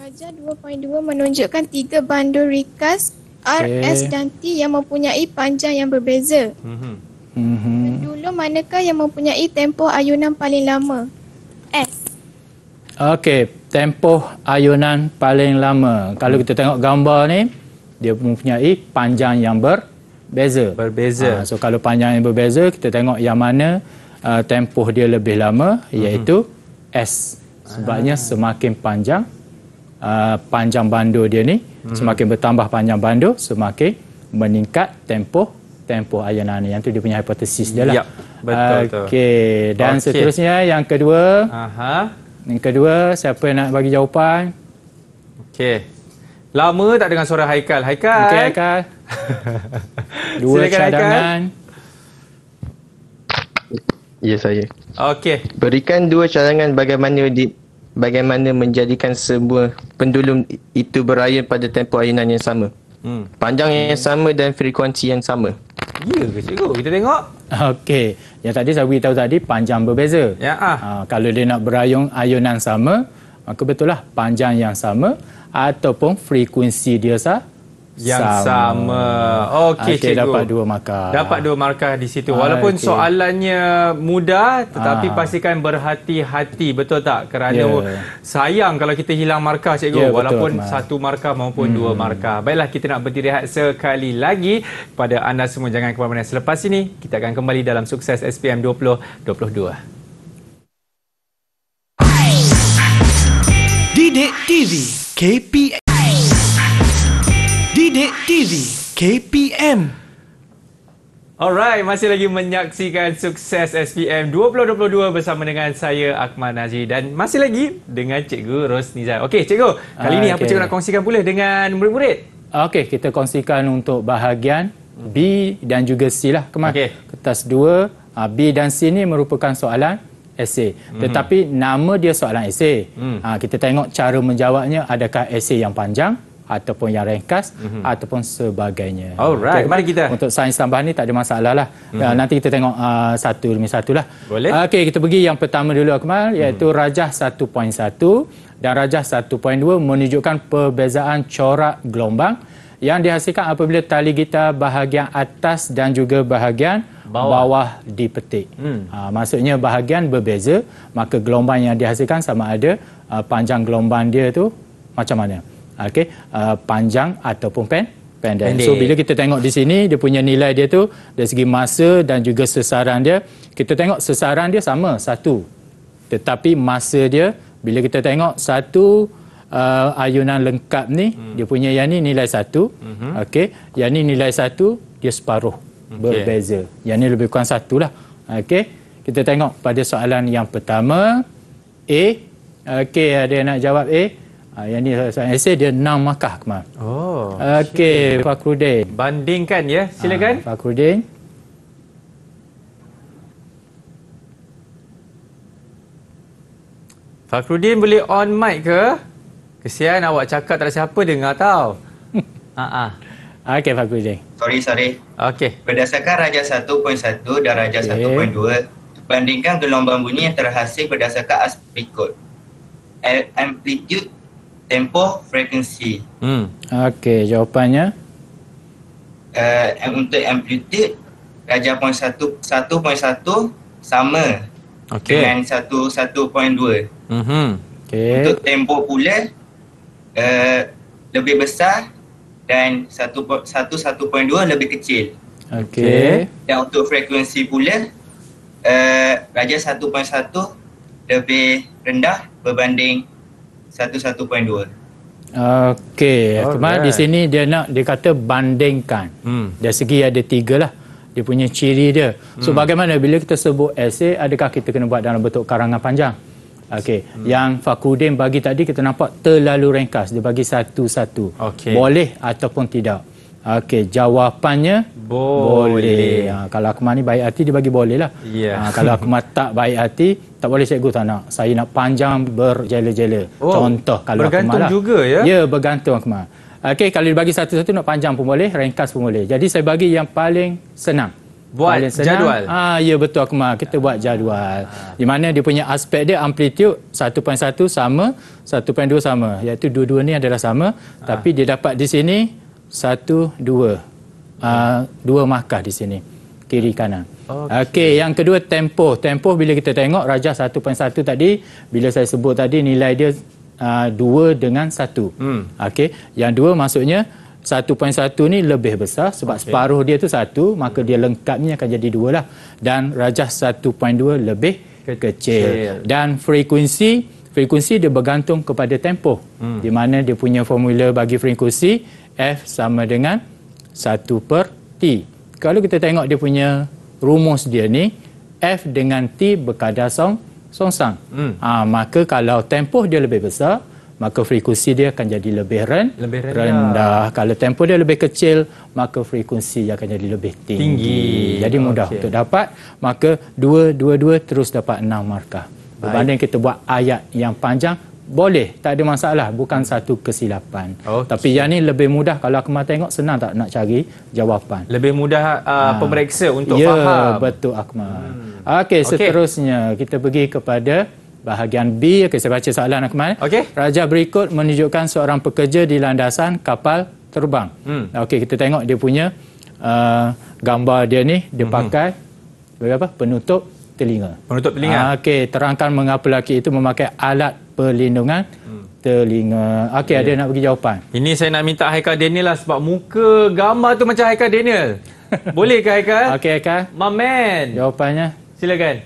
Raja 2.2 menunjukkan tiga bandul rikas R, okay. S dan T yang mempunyai panjang yang berbeza. Mm-hmm. Mm-hmm. Dulu manakah yang mempunyai tempoh ayunan paling lama? S. Okey, tempoh ayunan paling lama. Kalau hmm. kita tengok gambar ni, dia mempunyai panjang yang ber, berbeza. Berbeza. Ha, so kalau panjang yang berbeza, kita tengok yang mana uh, tempoh dia lebih lama iaitu mm-hmm. S. Sebabnya ah. semakin panjang uh, panjang bandu dia ni, mm-hmm. semakin bertambah panjang bandu, semakin meningkat tempoh tempoh ayunan yang tu dia punya hipotesis dia lah. Ya, betul okay. tu. dan okay. seterusnya yang kedua. Aha. Yang kedua, siapa yang nak bagi jawapan? Okey. Lama tak dengan suara Haikal. Haikal. Okey, Haikal. <laughs> Dua Silakan cadangan. Ya yes, saya. Okey. Berikan dua cadangan bagaimana di bagaimana menjadikan sebuah pendulum itu berayun pada tempo ayunan yang sama. Hmm. Panjang yang hmm. sama dan frekuensi yang sama. Ya ke cikgu? Kita tengok. Okey. Yang tadi saya beritahu tadi panjang berbeza. Ya ah. Ha, kalau dia nak berayun ayunan sama, maka betul lah panjang yang sama ataupun frekuensi dia sah yang sama. sama. Okey cikgu. Dapat dua markah. Dapat dua markah di situ. Walaupun okay. soalannya mudah tetapi ha. pastikan berhati-hati betul tak? Kerana yeah. sayang kalau kita hilang markah cikgu yeah, ya, walaupun betul, satu markah maupun hmm. dua markah. Baiklah kita nak berhenti rehat sekali lagi pada anda semua jangan ke mana-mana. Selepas ini kita akan kembali dalam sukses SPM 2022. Didik TV KPM Pendek TV KPM Alright, masih lagi menyaksikan sukses SPM 2022 bersama dengan saya Akmal Najib dan masih lagi dengan Cikgu Rosnizal. Okey, Cikgu, kali ini okay. Ah, apa Cikgu nak kongsikan pula dengan murid-murid? Okey, kita kongsikan untuk bahagian B dan juga C lah. Kemar- okay. Kertas 2, ah, B dan C ni merupakan soalan esei. Mhm. Tetapi mm-hmm. nama dia soalan esei. Mm. Ha, ah, kita tengok cara menjawabnya adakah esei yang panjang mm ataupun yang ringkas mm-hmm. ataupun sebagainya. Alright, okay. mari kita. Untuk sains tambahan ni tak ada masalah lah. Mm-hmm. Uh, nanti kita tengok uh, satu demi satu lah. Boleh. Uh, Okey, kita pergi yang pertama dulu Akmal iaitu mm. rajah 1.1 dan rajah 1.2 menunjukkan perbezaan corak gelombang yang dihasilkan apabila tali gitar bahagian atas dan juga bahagian bawah, bawah dipetik. Hmm. Ha, maksudnya bahagian berbeza, maka gelombang yang dihasilkan sama ada uh, panjang gelombang dia tu macam mana okey uh, panjang ataupun pen pendek. pendek. So bila kita tengok di sini dia punya nilai dia tu dari segi masa dan juga sesaran dia, kita tengok sesaran dia sama satu. Tetapi masa dia bila kita tengok satu uh, ayunan lengkap ni hmm. dia punya yang ni nilai satu hmm. okey yang ni nilai satu dia separuh okay. berbeza yang ni lebih kurang satu lah okey kita tengok pada soalan yang pertama A okey ada yang nak jawab A Ah, yang ni saya essay dia 6 makah kemar. Oh. Okey, Pak Fakrudin. Bandingkan ya, silakan. Ha, Pak Fakrudin boleh on mic ke? Kesian awak cakap tak ada siapa dengar tau. ha <laughs> ah. Okey, Pak Fakrudin. Sorry, sorry. Okey. Berdasarkan raja 1.1 dan raja okay. 1.2, bandingkan gelombang bunyi yang terhasil berdasarkan aspek berikut. Amplitude Tempo, frekuensi. Hmm. Okey, jawapannya? Uh, untuk amplitude, raja point satu, sama okay. dengan satu, satu Mm-hmm. Okay. Untuk tempo pula, uh, eh, lebih besar dan satu, satu, satu lebih kecil. Okey. Dan untuk frekuensi pula, uh, eh, darjah satu lebih rendah berbanding 11.2. Okey, cuma right. di sini dia nak dia kata bandingkan. Hmm. Dari segi ada tiga lah dia punya ciri dia. So hmm. bagaimana bila kita sebut essay adakah kita kena buat dalam bentuk karangan panjang? Okey, hmm. yang Fakudin bagi tadi kita nampak terlalu ringkas. Dia bagi satu-satu. Okay. Boleh ataupun tidak. Okey, jawapannya boleh. Ha, kalau Akmal ni baik hati, dia bagi boleh lah. Yeah. Ha, kalau Akmal tak baik hati, tak boleh cikgu tak nak. Saya nak panjang berjela-jela. Oh, Contoh kalau Akmal lah. juga ya? Ya, bergantung Akmal. Okey, kalau dibagi satu-satu nak panjang pun boleh, ringkas pun boleh. Jadi saya bagi yang paling senang. Buat paling senang. jadual? Ha, ya, betul Akmal. Kita buat jadual. Di mana dia punya aspek dia, amplitude 1.1 sama, 1.2 sama. Iaitu dua-dua ni adalah sama. Ha. Tapi dia dapat di sini, satu dua Ah, dua markah di sini kiri kanan. Okey, okay, ah, yang kedua tempoh. Tempoh bila kita tengok rajah 1.1 tadi, bila saya sebut tadi nilai dia uh, ah, 2 dengan 1. Hmm. Okey, yang dua maksudnya 1.1 ni lebih besar sebab okay. separuh dia tu 1, maka dia lengkapnya akan jadi 2 lah. Dan rajah 1.2 lebih kecil. kecil. Dan frekuensi frekuensi dia bergantung kepada tempoh. Hmm. Di mana dia punya formula bagi frekuensi F sama dengan satu per T. Kalau kita tengok dia punya rumus dia ni, F dengan T berkadar song, song sang. Hmm. Ha, maka kalau tempoh dia lebih besar, maka frekuensi dia akan jadi lebih, ren, lebih rendah. Kalau tempoh dia lebih kecil, maka frekuensi dia akan jadi lebih tinggi. tinggi. Jadi mudah okay. untuk dapat, maka dua dua dua terus dapat enam markah. Berbanding Baik. kita buat ayat yang panjang, boleh tak ada masalah bukan satu kesilapan okay. tapi yang ni lebih mudah kalau akmal tengok senang tak nak cari jawapan lebih mudah uh, uh, pemeriksa untuk ya, faham betul akmal hmm. okey seterusnya kita pergi kepada bahagian B okey saya baca soalan akmal okay. raja berikut menunjukkan seorang pekerja di landasan kapal terbang hmm. okey kita tengok dia punya uh, gambar dia ni dia hmm. pakai apa penutup telinga. Penutup telinga. Ha, Okey, terangkan mengapa lelaki itu memakai alat perlindungan hmm. telinga. Okey, yeah. ada nak bagi jawapan. Ini saya nak minta Haikal Daniel lah sebab muka gambar tu macam Haikal Daniel. <laughs> Boleh ke Haikal? Okey, Haikal. My man. Jawapannya. Silakan.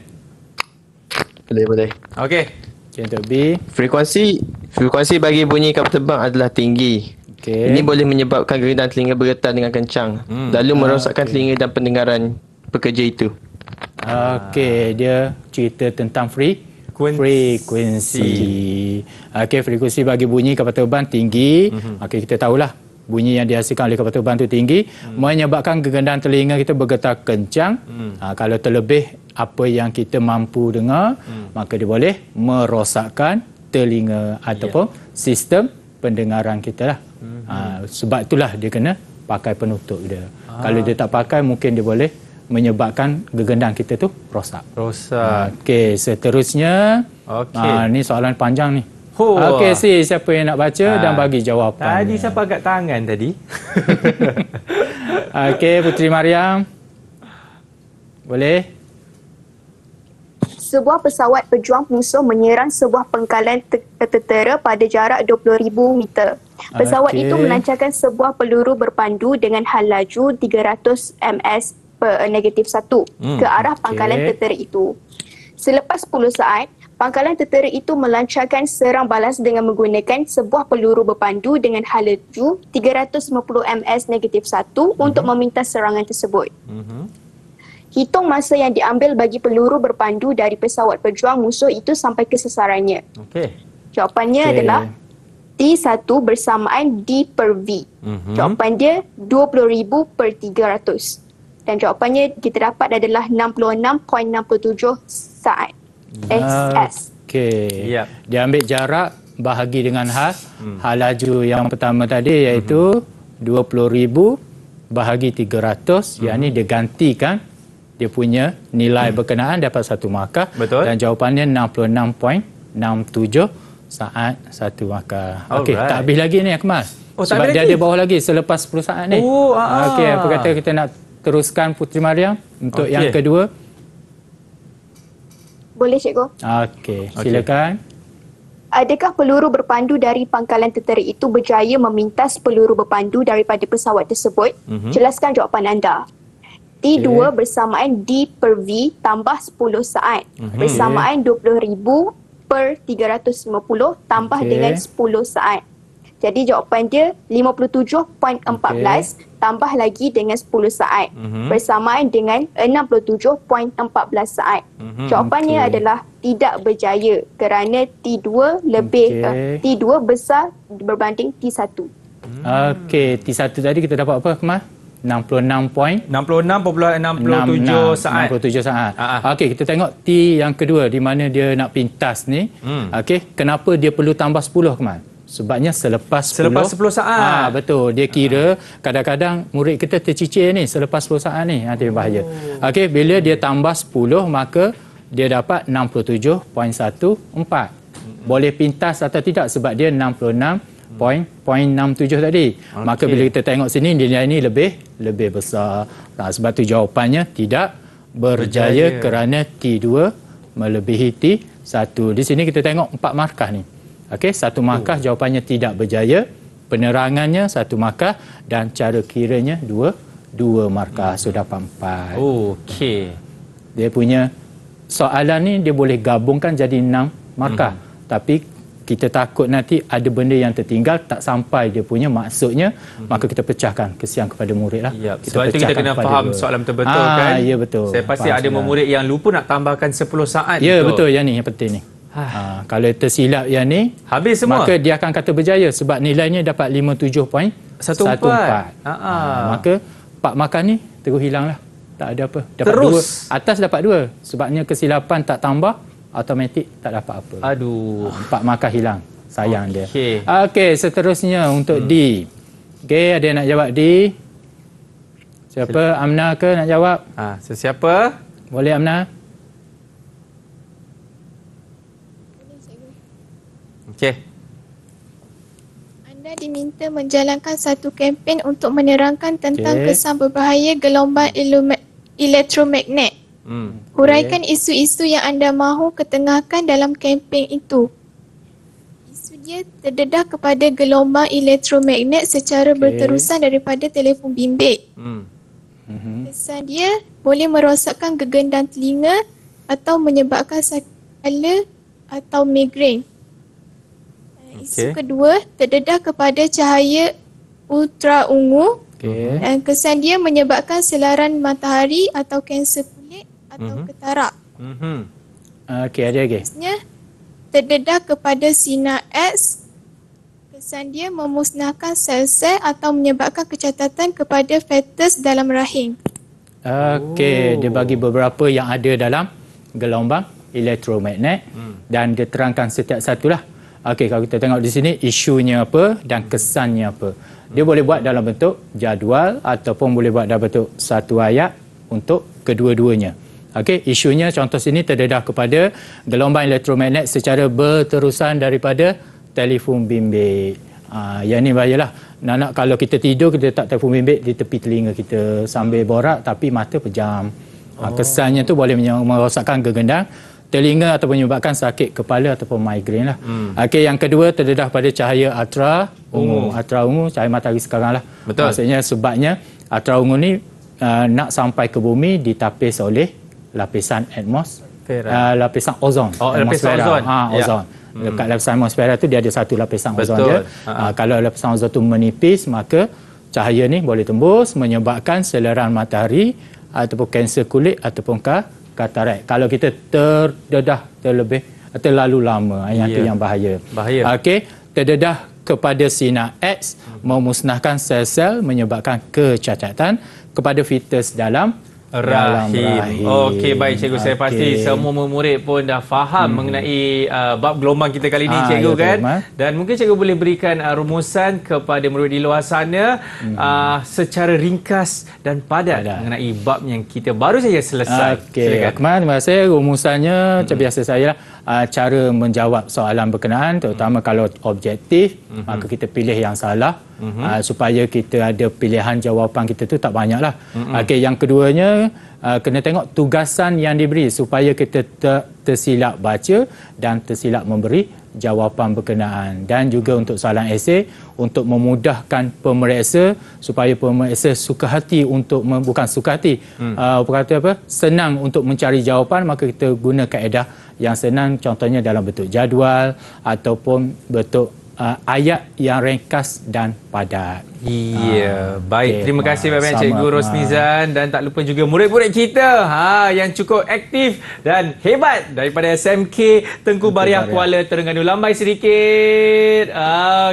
Boleh, boleh. Okey. Okay, untuk B. Frekuensi frekuensi bagi bunyi kap terbang adalah tinggi. Okay. Ini boleh menyebabkan geridan telinga bergetar dengan kencang hmm. lalu ah, merosakkan okay. telinga dan pendengaran pekerja itu. Okey, dia cerita tentang frequency. frequency. Okey, frekuensi bagi bunyi kapal terbang tinggi. Mm-hmm. Okey, kita tahulah bunyi yang dihasilkan oleh kapal terbang itu tinggi. Mm. Menyebabkan gegendang telinga kita bergetar kencang. Mm. Uh, kalau terlebih apa yang kita mampu dengar, mm. maka dia boleh merosakkan telinga ataupun yeah. sistem pendengaran kita. Lah. Mm-hmm. Uh, sebab itulah dia kena pakai penutup dia. Ah. Kalau dia tak pakai, mungkin dia boleh menyebabkan gegendang kita tu rosak. Rosak. Ah, okey, seterusnya. Okey. Ha, ni soalan panjang ni. Oh. Okey, si siapa yang nak baca ha. dan bagi jawapan. Tadi siapa angkat tangan tadi? <laughs> Okey, Putri Mariam. Boleh? Sebuah pesawat pejuang musuh menyerang sebuah pengkalan tertera pada jarak 20,000 meter. Pesawat okay. itu melancarkan sebuah peluru berpandu dengan hal laju 300 ms Eh, negatif satu hmm, ke arah okay. pangkalan tetera itu. Selepas 10 saat, pangkalan tetera itu melancarkan serang balas dengan menggunakan sebuah peluru berpandu dengan hala tu 350 ms negatif satu hmm. untuk meminta serangan tersebut. Hmm. Hitung masa yang diambil bagi peluru berpandu dari pesawat pejuang musuh itu sampai ke sesarannya. Okay. Jawapannya okay. adalah T1 bersamaan D per V. Mm-hmm. Jawapan dia 20,000 per 300 dan jawapannya kita dapat adalah 66.67 saat. Nah, SS. Okey. Yep. Dia ambil jarak bahagi dengan hal hmm. laju yang pertama tadi iaitu hmm. 20000 bahagi 300 hmm. yang ni dia gantikan dia punya nilai hmm. berkenaan dapat satu markah Betul. dan jawapannya 66.67 saat satu maka. Okey, tak habis lagi ni Akmal. Oh, Sebab dia lagi. ada bawah lagi selepas 10 saat ni. Oh, ah, ah. Okey, apa kata kita nak teruskan Putri Maria untuk okay. yang kedua. Boleh cikgu. Okey, silakan. Okay. Adakah peluru berpandu dari pangkalan tentera itu berjaya memintas peluru berpandu daripada pesawat tersebut? Mm-hmm. Jelaskan jawapan anda. T2 okay. bersamaan D per V tambah 10 saat. Mm-hmm. Bersamaan 20,000 per 350 tambah okay. dengan 10 saat. Jadi jawapan dia 57.14 okay. tambah lagi dengan 10 saat mm-hmm. bersamaan dengan 67.14 saat. Mm-hmm. Jawapannya okay. adalah tidak berjaya kerana T2 lebih okay. uh, eh, T2 besar berbanding T1. Mm. Okey, T1 tadi kita dapat apa Kemal? 66 point 66.67 saat 67 saat. Ah, ah. Okey, kita tengok T yang kedua di mana dia nak pintas ni. Mm. Okey, kenapa dia perlu tambah 10 Kemal? sebabnya selepas 10, selepas 10 saat. Ha, betul. Dia kira ha. kadang-kadang murid kita tercicir ni selepas 10 saat ni nanti ha, oh. bahaya. Okey, bila dia tambah 10 maka dia dapat 67.14. Mm-hmm. Boleh pintas atau tidak sebab dia 66 point point 67 tadi. Okay. Maka bila kita tengok sini nilai ini lebih lebih besar. Nah, ha, sebab tu jawapannya tidak berjaya, berjaya. kerana T2 melebihi T1. Di sini kita tengok empat markah ni. Okey, satu markah oh. jawapannya tidak berjaya, penerangannya satu markah dan cara kiranya dua dua markah hmm. sudah so, empat. Okey. Dia punya soalan ni dia boleh gabungkan jadi enam markah. Hmm. Tapi kita takut nanti ada benda yang tertinggal tak sampai dia punya maksudnya mm-hmm. maka kita pecahkan kesian kepada murid lah yep. kita sebab itu kita kena faham dia. soalan betul-betul ah, kan ya betul saya pasti faham ada murid yang lupa nak tambahkan 10 saat ya betul. betul yang ni yang penting ni Ha, kalau tersilap yang ni habis semua maka dia akan kata berjaya sebab nilainya dapat 57 poin 14 ha, maka pak makan ni terus hilanglah tak ada apa dapat terus. dua atas dapat dua sebabnya kesilapan tak tambah automatik tak dapat apa aduh ha, pak makan hilang sayang okay. dia okey seterusnya untuk hmm. D okey ada yang nak jawab D siapa Sila. Amna ke nak jawab ah ha, sesiapa boleh Amna Okey. Anda diminta menjalankan satu kempen untuk menerangkan tentang okay. kesan berbahaya gelombang elektromagnet. Hmm. Huraikan okay. isu-isu yang anda mahu ketengahkan dalam kempen itu. Isu dia terdedah kepada gelombang elektromagnet secara okay. berterusan daripada telefon bimbit. Hmm. Mhm. Kesan dia boleh merosakkan gegendang telinga atau menyebabkan sakit kepala atau migrain. Isu okay. kedua terdedah kepada cahaya ultra ungu okay. dan kesan dia menyebabkan selaran matahari atau kanser kulit atau mm-hmm. ketarak. Mm-hmm. Okey, ada lagi. Okay. Terdedah kepada sinar X kesan dia memusnahkan sel-sel atau menyebabkan kecatatan kepada fetus dalam rahim. Okey, oh. dia bagi beberapa yang ada dalam gelombang elektromagnet hmm. dan dia terangkan setiap satulah. Okey, kalau kita tengok di sini isunya apa dan kesannya apa. Dia boleh buat dalam bentuk jadual ataupun boleh buat dalam bentuk satu ayat untuk kedua-duanya. Okey, isunya contoh sini terdedah kepada gelombang elektromagnet secara berterusan daripada telefon bimbit. Ha, yang ni bahayalah. Nak kalau kita tidur kita tak telefon bimbit di tepi telinga kita sambil borak tapi mata pejam. Ha, oh. kesannya tu boleh merosakkan gegendang telinga atau menyebabkan sakit kepala ataupun migraine lah. Hmm. Okey, yang kedua terdedah pada cahaya atra, ungu, ungu. ultra ungu cahaya matahari sekarang lah. Betul. Maksudnya sebabnya ultra ungu ni uh, nak sampai ke bumi ditapis oleh lapisan atmos, uh, lapisan ozon, oh, atmosfera, ha, ya. ozon. Yeah. Hmm. Dekat hmm. lapisan atmosfera tu dia ada satu lapisan Betul. ozon dia. Ha, kalau lapisan ozon tu menipis maka cahaya ni boleh tembus menyebabkan selerang matahari ataupun kanser kulit ataupun katarak kalau kita terdedah terlebih terlalu lama yeah. yang itu yang bahaya bahaya okey terdedah kepada sinar X hmm. memusnahkan sel-sel menyebabkan kecacatan kepada fetus dalam Rahim. rahim. Okey baik cikgu saya okay. pasti semua murid pun dah faham hmm. mengenai uh, bab gelombang kita kali ini ha, cikgu ya, kan. Tu, Dan mungkin cikgu boleh berikan uh, rumusan kepada murid di luar sana hmm. uh, secara ringkas dan padat Padang. mengenai bab yang kita baru saja selesai. Okey. Terima kasih. Rumusannya hmm. macam biasa saya lah uh, cara menjawab soalan berkenaan terutama mm. kalau objektif mm-hmm. maka kita pilih yang salah mm-hmm. uh, supaya kita ada pilihan jawapan kita tu tak banyaklah mm-hmm. okey yang keduanya uh, kena tengok tugasan yang diberi supaya kita tak tersilap baca dan tersilap memberi jawapan berkenaan dan juga untuk soalan esei untuk memudahkan pemeriksa supaya pemeriksa suka hati untuk bukan suka hati hmm. uh, apa kata apa senang untuk mencari jawapan maka kita guna kaedah yang senang contohnya dalam bentuk jadual ataupun bentuk uh, ayat yang ringkas dan padat. Iya, uh, baik. Okay. Terima kasih uh, ah, banyak Cikgu Rosnizan dan tak lupa juga murid-murid kita ha yang cukup aktif dan hebat daripada SMK Tengku Bariah Kuala Terengganu Lambai sedikit.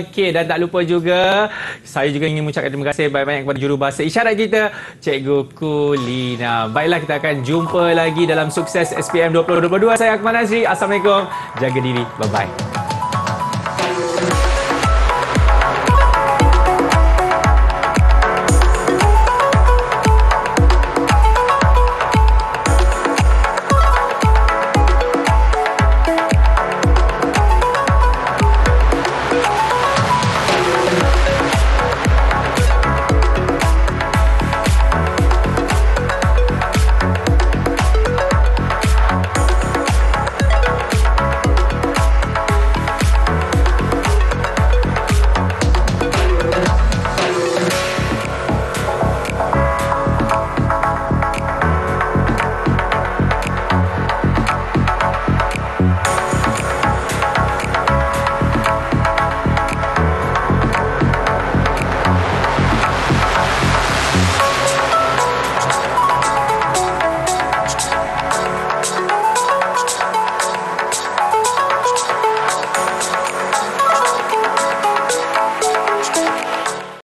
Okey dan tak lupa juga saya juga ingin mengucapkan terima kasih banyak-banyak kepada jurubahasa isyarat kita Cikgu Kulina. Baiklah kita akan jumpa lagi dalam sukses SPM 2022. Saya Akmal Nazri. Assalamualaikum. Jaga diri. Bye bye.